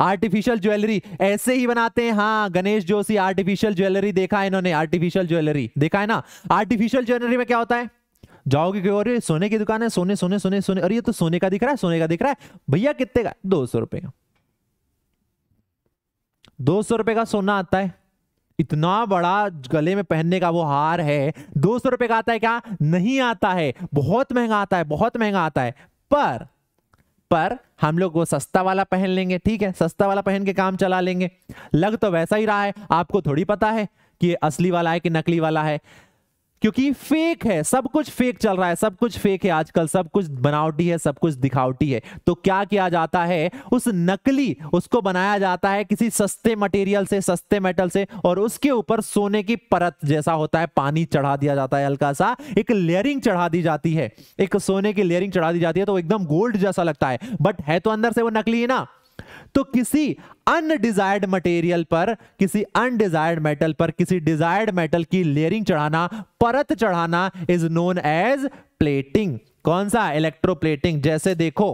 आर्टिफिशियल ज्वेलरी ऐसे ही बनाते हैं हाँ गणेश जोशी आर्टिफिशियल ज्वेलरी देखा है इन्होंने आर्टिफिशियल ज्वेलरी देखा है ना आर्टिफिशियल ज्वेलरी में क्या होता है जाओगे क्यों अरे सोने की दुकान है सोने सोने सोने सोने अरे ये तो सोने का दिख रहा है सोने का दिख रहा है भैया कितने का दो सौ रुपए का दो सौ रुपए का सोना आता है इतना बड़ा गले में पहनने का वो हार है दो सौ रुपए का आता है क्या नहीं आता है बहुत महंगा आता है बहुत महंगा आता है पर पर हम लोग वो सस्ता वाला पहन लेंगे ठीक है सस्ता वाला पहन के काम चला लेंगे लग तो वैसा ही रहा है आपको थोड़ी पता है कि असली वाला है कि नकली वाला है क्योंकि फेक है सब कुछ फेक चल रहा है सब कुछ फेक है आजकल सब कुछ बनावटी है सब कुछ दिखावटी है तो क्या किया जाता है उस नकली उसको बनाया जाता है किसी सस्ते मटेरियल से सस्ते मेटल से और उसके ऊपर सोने की परत जैसा होता है पानी चढ़ा दिया जाता है हल्का सा एक लेयरिंग चढ़ा दी जाती है एक सोने की लेयरिंग चढ़ा दी जाती है तो एकदम गोल्ड जैसा लगता है बट है तो अंदर से वो नकली है ना तो किसी अनडिजायर्ड मटेरियल पर किसी अनडिजायर्ड मेटल पर किसी डिजायर्ड मेटल की लेयरिंग चढ़ाना परत चढ़ाना इज नोन एज प्लेटिंग कौन सा इलेक्ट्रोप्लेटिंग जैसे देखो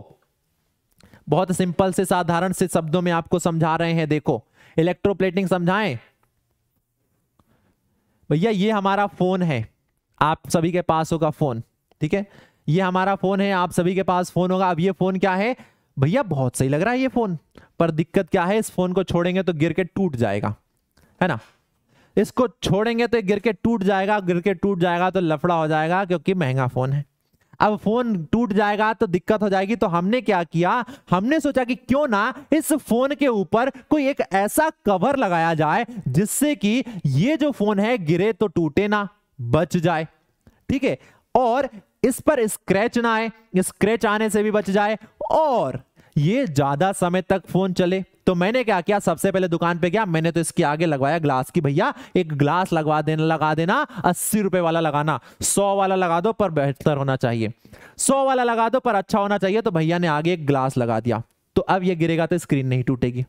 बहुत सिंपल से साधारण से शब्दों में आपको समझा रहे हैं देखो इलेक्ट्रोप्लेटिंग समझाएं भैया ये हमारा फोन है आप सभी के पास होगा फोन ठीक है ये हमारा फोन है आप सभी के पास फोन होगा अब ये फोन क्या है भैया बहुत सही लग रहा है ये फोन पर दिक्कत क्या है इस फोन को छोड़ेंगे तो गिर के टूट जाएगा है ना इसको छोड़ेंगे तो गिर के टूट जाएगा गिर के टूट जाएगा तो लफड़ा हो जाएगा क्योंकि महंगा फोन है अब फोन टूट जाएगा तो दिक्कत हो जाएगी तो हमने क्या किया हमने सोचा कि क्यों ना इस फोन के ऊपर कोई एक ऐसा कवर लगाया जाए जिससे कि ये जो फोन है गिरे तो टूटे ना बच जाए ठीक है और इस पर स्क्रैच ना आए स्क्रैच आने से भी बच जाए और ये ज्यादा समय तक फोन चले तो मैंने क्या किया सबसे पहले दुकान पे गया मैंने तो इसके आगे लगवाया ग्लास की भैया एक ग्लास लगवा देना लगा देना अस्सी रुपए वाला लगाना सौ वाला लगा दो पर बेहतर होना चाहिए सौ वाला लगा दो पर अच्छा होना चाहिए तो भैया ने आगे एक ग्लास लगा दिया तो अब ये गिरेगा तो स्क्रीन नहीं टूटेगी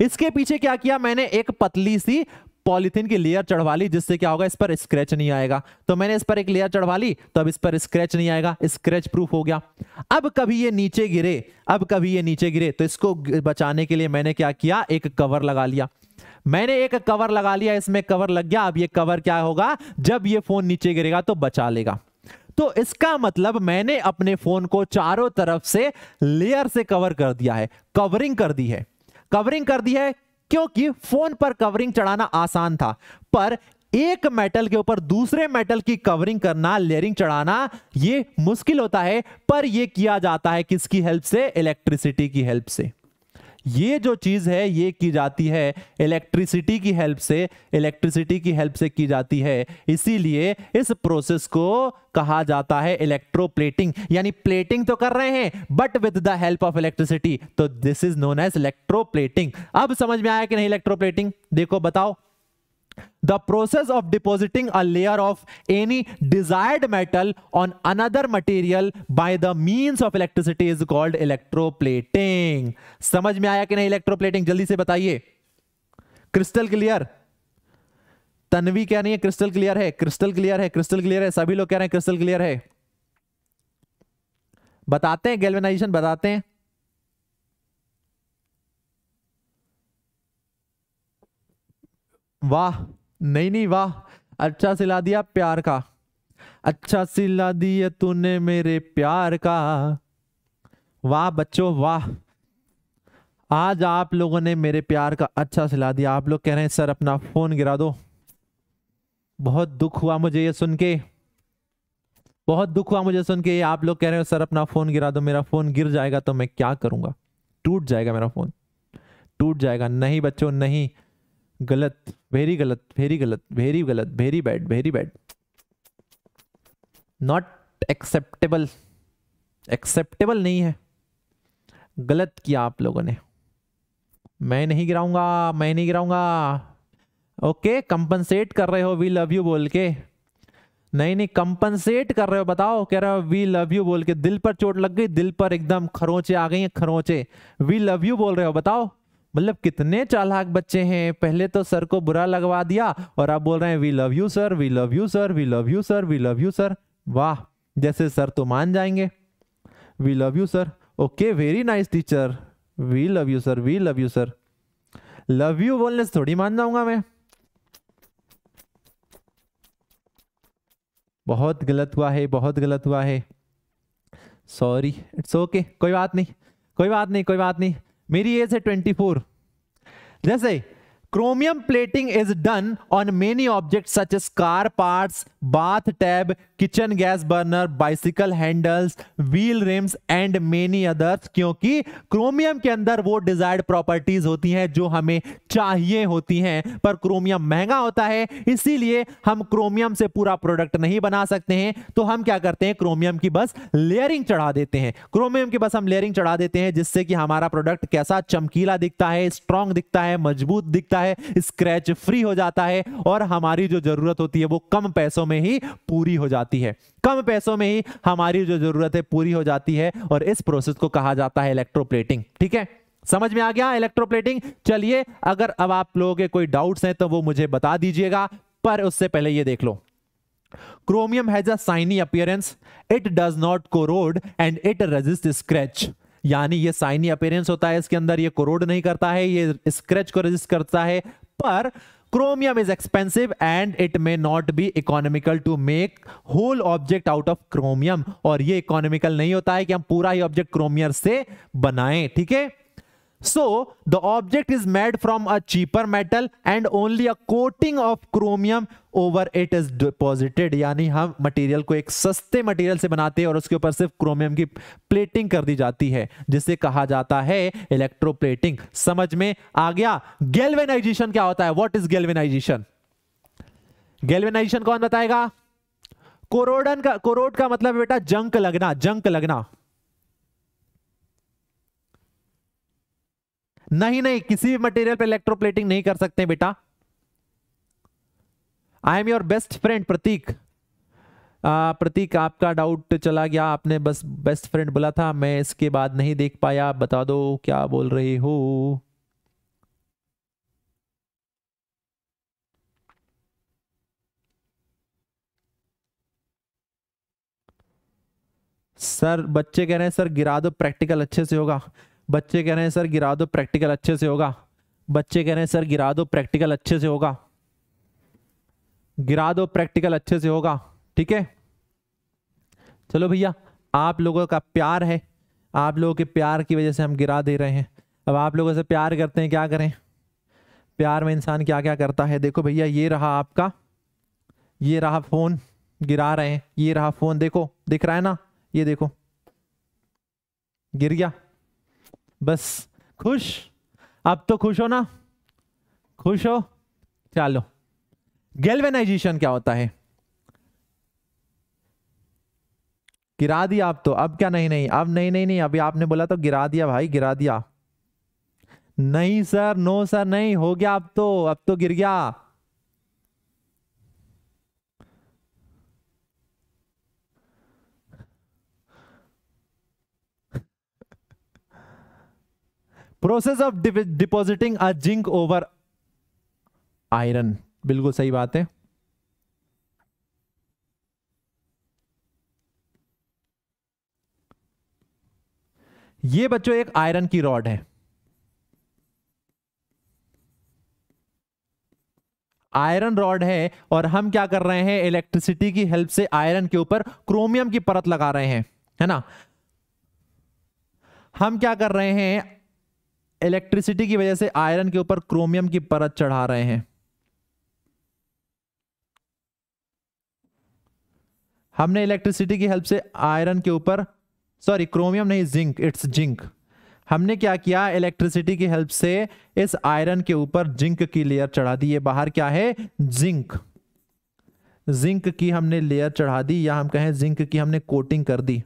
इसके पीछे क्या किया मैंने एक पतली सी पॉलीथीन की लेयर चढ़वा ली जिससे क्या होगा इस पर स्क्रैच नहीं आएगा तो मैंने इस पर एक लेयर चढ़वा ली तो अब इस पर स्क्रैच नहीं आएगा स्क्रैच प्रूफ हो गया अब कभी ये नीचे गिरे अब कभी ये नीचे गिरे तो इसको बचाने के लिए मैंने क्या किया एक कवर लगा लिया मैंने एक कवर लगा लिया इसमें कवर लग गया अब ये कवर क्या होगा जब ये फोन नीचे गिरेगा तो बचा लेगा तो इसका मतलब मैंने अपने फोन को चारों तरफ से लेयर से कवर कर दिया है कवरिंग कर दी है कवरिंग कर दी है क्योंकि फोन पर कवरिंग चढ़ाना आसान था पर एक मेटल के ऊपर दूसरे मेटल की कवरिंग करना लेयरिंग चढ़ाना यह मुश्किल होता है पर यह किया जाता है किसकी हेल्प से इलेक्ट्रिसिटी की हेल्प से ये जो चीज़ है ये की जाती है इलेक्ट्रिसिटी की हेल्प से इलेक्ट्रिसिटी की हेल्प से की जाती है इसीलिए इस प्रोसेस को कहा जाता है इलेक्ट्रोप्लेटिंग यानी प्लेटिंग तो कर रहे हैं but with the help of electricity तो this is known as electroplating अब समझ में आया कि नहीं इलेक्ट्रोप्लेटिंग देखो बताओ the process of depositing a layer of any desired metal on another material by the means of electricity is called electroplating समझ में आया कि नहीं electroplating जल्दी से बताइए क्रिस्टल क्लियर तन्वी क्या नहीं है क्रिस्टल क्लियर है क्रिस्टल क्लियर है क्रिस्टल क्लियर है सभी लोग कह रहे हैं क्रिस्टल क्लियर है बताते हैं गैल्वेनाइजेशन बताते हैं वाह नहीं नहीं वाह अच्छा सिला दिया प्यार का अच्छा सिला दिया तूने मेरे प्यार का वाह बच्चों वाह आज आप लोगों ने मेरे प्यार का अच्छा सिला दिया आप लोग कह रहे हैं सर अपना फ़ोन गिरा दो बहुत दुख हुआ मुझे ये सुन के बहुत दुख हुआ मुझे सुन के आप लोग कह रहे हो सर अपना फ़ोन गिरा दो मेरा फ़ोन गिर जाएगा तो मैं क्या करूंगा टूट जाएगा मेरा फ़ोन टूट जाएगा नहीं बच्चों नहीं गलत वेरी गलत वेरी गलत वेरी गलत very bad very bad not acceptable acceptable नहीं है गलत किया आप लोगों ने मैं नहीं गिराऊंगा मैं नहीं गिराऊंगा ओके कंपनसेट कर रहे हो वी लव यू बोल के नहीं नहीं कंपनसेट कर रहे हो बताओ कह रहे हो वी लव यू बोल के दिल पर चोट लग गई दिल पर एकदम खरोंचे आ गई खरोंचे वी लव यू बोल रहे हो बताओ मतलब कितने चालाक बच्चे हैं पहले तो सर को बुरा लगवा दिया और आप बोल रहे हैं we love you sir we love you sir we love you sir we love you sir वाह जैसे सर तो मान जाएंगे we love you sir okay very nice teacher we love you sir we love you sir love you बोलने से थोड़ी मान जाऊंगा मैं बहुत गलत हुआ है बहुत गलत हुआ है सॉरी इट्स ओके कोई बात नहीं कोई बात नहीं कोई बात नहीं मेरी एज है ट्वेंटी फोर जैसे chromium plating is done on many object such as car parts bath tub kitchen gas burner bicycle handles wheel rims and many others क्योंकि क्रोमियम के अंदर वो डिजायर्ड प्रॉपर्टीज होती हैं जो हमें चाहिए होती हैं पर क्रोमियम महंगा होता है इसीलिए हम क्रोमियम से पूरा प्रोडक्ट नहीं बना सकते हैं तो हम क्या करते हैं क्रोमियम की बस लेयरिंग चढ़ा देते हैं क्रोमियम की बस हम लेयरिंग चढ़ा देते हैं जिससे कि हमारा प्रोडक्ट कैसा चमकीला दिखता है स्ट्रांग दिखता है मजबूत दिखता है है स्क्रैच फ्री हो जाता है और हमारी जो जरूरत होती है वो कम पैसों में ही पूरी हो जाती है कम पैसों में ही हमारी जो जरूरत है पूरी हो जाती है और इस प्रोसेस को कहा जाता है इलेक्ट्रोप्लेटिंग ठीक है समझ में आ गया इलेक्ट्रोप्लेटिंग चलिए अगर अब आप लोगों के कोई डाउट्स हैं तो वो मुझे बता दीजिएगा पर उससे पहले ये देख लो chromium has a shiny appearance it does not corrode and it resist scratch यानी ये साइनी अपेरेंस होता है इसके अंदर ये कोरोड नहीं करता है ये स्क्रेच को रेजिस्ट करता है पर chromium is expensive and it may not be economical to make whole object out of chromium और ये इकोनॉमिकल नहीं होता है कि हम पूरा ही ऑब्जेक्ट क्रोमियर से बनाएं ठीक है so the object is made from a cheaper metal and only a coating of chromium over it is deposited यानी हम मटीरियल को एक सस्ते मटीरियल से बनाते हैं और उसके ऊपर सिर्फ क्रोमियम की प्लेटिंग कर दी जाती है जिसे कहा जाता है इलेक्ट्रो प्लेटिंग समझ में आ गया गेलवेनाइजेशन क्या होता है वॉट इज गेल्वेनाइजेशन गेलवेनाइजेशन कौन बताएगा कोरोडन का कोरोड का मतलब बेटा जंक लगना जंक लगना नहीं नहीं किसी भी मटेरियल पे इलेक्ट्रोप्लेटिंग नहीं कर सकते बेटा I am your best friend Prateek आ, प्रतीक आपका डाउट चला गया आपने बस बेस्ट फ्रेंड बोला था मैं इसके बाद नहीं देख पाया बता दो क्या बोल रहे हो सर बच्चे कह रहे हैं सर गिरा दो प्रैक्टिकल अच्छे से होगा बच्चे कह रहे हैं सर गिरा दो प्रैक्टिकल अच्छे से होगा बच्चे कह रहे हैं सर गिरा दो प्रैक्टिकल अच्छे से होगा गिरा दो प्रैक्टिकल अच्छे से होगा ठीक है चलो भैया आप लोगों का प्यार है आप लोगों के प्यार की वजह से हम गिरा दे रहे हैं अब आप लोगों से प्यार करते हैं क्या करें प्यार में इंसान क्या क्या करता है देखो भैया ये रहा आपका ये रहा फ़ोन गिरा रहे हैं ये रहा फ़ोन देखो दिख रहा है ना ये देखो गिर गया बस खुश अब तो खुश हो ना खुश हो चलो गेलवेनाइजेशन क्या होता है गिरा दिया आप तो अब क्या नहीं नहीं अब नहीं नहीं नहीं अभी आपने बोला तो गिरा दिया भाई गिरा दिया नहीं सर नो सर नहीं हो गया अब तो अब तो गिर गया process of depositing a zinc over iron बिल्कुल सही बात है ये बच्चों एक आयरन की रॉड है आयरन रॉड है और हम क्या कर रहे हैं इलेक्ट्रिसिटी की हेल्प से आयरन के ऊपर क्रोमियम की परत लगा रहे हैं है ना हम क्या कर रहे हैं इलेक्ट्रिसिटी की वजह से आयरन के ऊपर क्रोमियम की परत चढ़ा रहे हैं हमने इलेक्ट्रिसिटी की हेल्प से आयरन के ऊपर सॉरी क्रोमियम नहीं जिंक इट्स जिंक हमने क्या किया इलेक्ट्रिसिटी की हेल्प से इस आयरन के ऊपर जिंक की लेयर चढ़ा दी ये बाहर क्या है जिंक जिंक की हमने लेयर चढ़ा दी या हम कहें जिंक की हमने कोटिंग कर दी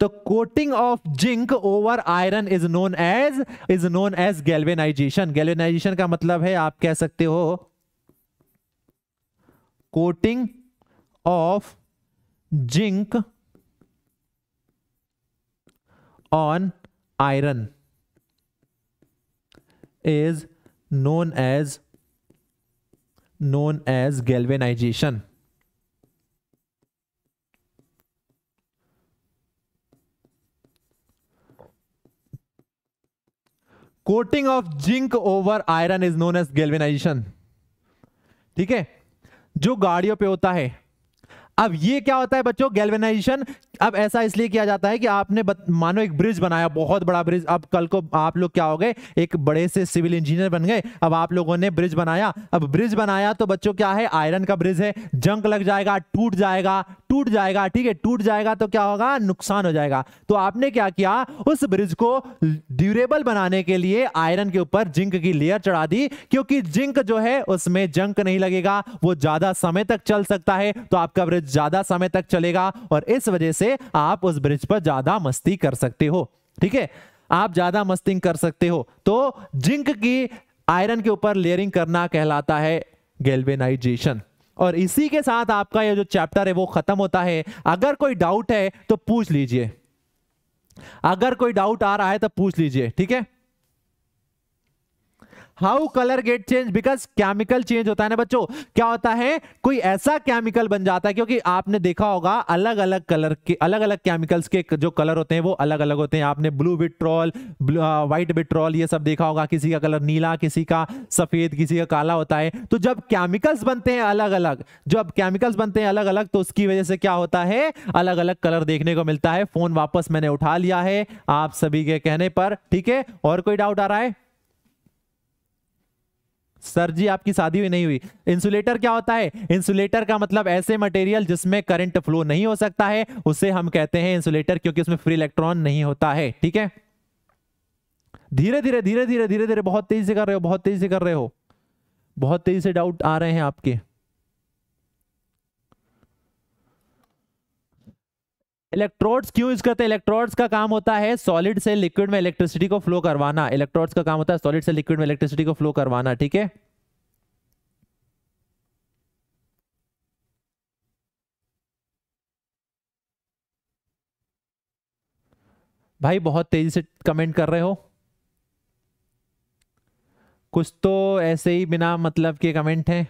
तो coating of zinc over iron is known as is known as galvanization galvanization का मतलब है आप कह सकते हो coating of zinc on iron is known as known as galvanization coating of zinc over iron is known as galvanization ठीक है जो गाड़ियों पे होता है अब ये क्या होता है बच्चों गेलवेनाइजेशन अब ऐसा इसलिए किया जाता है कि आपने बत, मानो एक ब्रिज बनाया बहुत बड़ा ब्रिज अब कल को आप लोग क्या हो गए एक बड़े से सिविल इंजीनियर बन गए अब आप लोगों ने ब्रिज बनाया अब ब्रिज बनाया तो बच्चों क्या है आयरन का ब्रिज है जंक लग जाएगा टूट जाएगा टूट जाएगा ठीक है टूट जाएगा तो क्या होगा नुकसान हो जाएगा तो आपने क्या किया उस ब्रिज को ड्यूरेबल बनाने के लिए आयरन के ऊपर जिंक की लेयर चढ़ा दी क्योंकि जिंक जो है उसमें जंक नहीं लगेगा वो ज्यादा समय तक चल सकता है तो आपका ब्रिज ज्यादा समय तक चलेगा और इस वजह से से आप उस ब्रिज पर ज्यादा मस्ती कर सकते हो ठीक है आप ज्यादा मस्ती कर सकते हो तो जिंक की आयरन के ऊपर लेयरिंग करना कहलाता है गेलवेनाइजेशन और इसी के साथ आपका यह जो चैप्टर है वो खत्म होता है अगर कोई डाउट है तो पूछ लीजिए अगर कोई डाउट आ रहा है तो पूछ लीजिए ठीक है how colour get change because chemical change होता है ना बच्चों क्या होता है कोई ऐसा केमिकल बन जाता है क्योंकि आपने देखा होगा अलग अलग कलर के अलग अलग केमिकल्स के जो कलर होते हैं वो अलग अलग होते हैं आपने ब्लू बिट्रॉल व्हाइट बिट्रॉल ये सब देखा होगा किसी का कलर नीला किसी का सफेद किसी का काला होता है तो जब केमिकल्स बनते हैं अलग अलग जब केमिकल्स बनते हैं अलग अलग तो उसकी वजह से क्या होता है अलग अलग कलर देखने को मिलता है फोन वापस मैंने उठा लिया है आप सभी के कहने पर ठीक है और कोई डाउट आ रहा है सर जी आपकी शादी हुई नहीं हुई इंसुलेटर क्या होता है इंसुलेटर का मतलब ऐसे मटेरियल जिसमें करंट फ्लो नहीं हो सकता है उसे हम कहते हैं इंसुलेटर क्योंकि उसमें फ्री इलेक्ट्रॉन नहीं होता है ठीक है धीरे धीरे धीरे धीरे धीरे धीरे बहुत तेजी से कर रहे हो बहुत तेजी से कर रहे हो बहुत तेजी से डाउट आ रहे हैं आपके इलेक्ट्रोड्स क्यों यूज करते हैं इलेक्ट्रोड्स का काम होता है सॉलिड से लिक्विड में इलेक्ट्रिसिटी को फ्लो करवाना इलेक्ट्रोड्स का काम होता है सॉलिड से लिक्विड में इलेक्ट्रिसिटी को फ्लो करवाना ठीक है भाई बहुत तेजी से कमेंट कर रहे हो कुछ तो ऐसे ही बिना मतलब के कमेंट हैं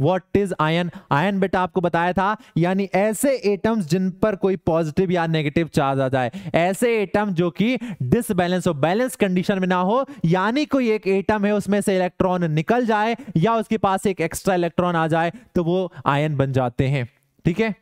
वट इज आयन आयन बेटा आपको बताया था यानी ऐसे एटम्स जिन पर कोई पॉजिटिव या नेगेटिव चार्ज आ जाए ऐसे एटम जो कि डिसबैलेंस हो बैलेंस कंडीशन में ना हो यानी कोई एक एटम है उसमें से इलेक्ट्रॉन निकल जाए या उसके पास एक एक्स्ट्रा इलेक्ट्रॉन आ जाए तो वो आयन बन जाते हैं ठीक है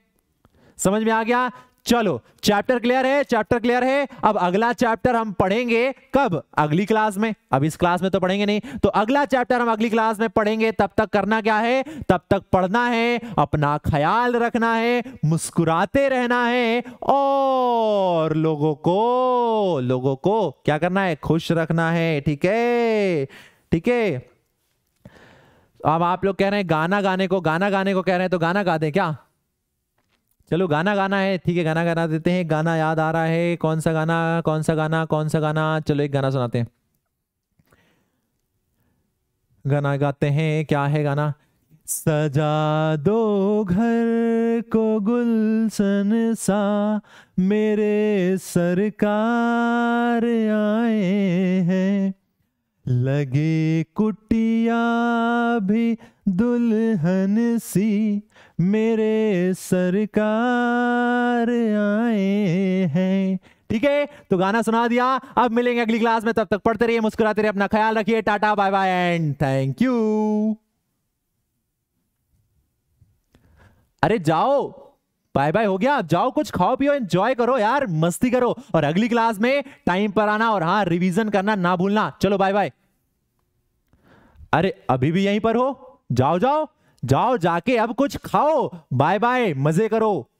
समझ में आ गया चलो चैप्टर क्लियर है चैप्टर क्लियर है अब अगला चैप्टर हम पढ़ेंगे कब अगली क्लास में अब इस क्लास में तो पढ़ेंगे नहीं तो अगला चैप्टर हम अगली क्लास में पढ़ेंगे तब तक करना क्या है तब तक पढ़ना है अपना ख्याल रखना है मुस्कुराते रहना है और लोगों को लोगों को क्या करना है खुश रखना है ठीक है ठीक है अब आप लोग कह रहे हैं गाना गाने को गाना गाने को कह रहे हैं तो गाना गा दें क्या चलो गाना गाना है ठीक है गाना गाना देते हैं गाना याद आ रहा है कौन सा गाना कौन सा गाना कौन सा गाना चलो एक गाना सुनाते हैं गाना गाते हैं क्या है गाना सजा दो घर को गुलसन सा मेरे सरकार आए हैं लगे कुटिया भी दुल्हन सी मेरे सरकार आए हैं ठीक है तो गाना सुना दिया अब मिलेंगे अगली क्लास में तब तक पढ़ते रहिए मुस्कुराते रहिए अपना ख्याल रखिए tata bye bye and thank you अरे जाओ बाय बाय हो गया जाओ कुछ खाओ पियो एंजॉय करो यार मस्ती करो और अगली क्लास में टाइम पर आना और हाँ रिवीजन करना ना भूलना चलो बाय बाय अरे अभी भी यहीं पर हो जाओ जाओ जाओ जाके अब कुछ खाओ बाय बाय मजे करो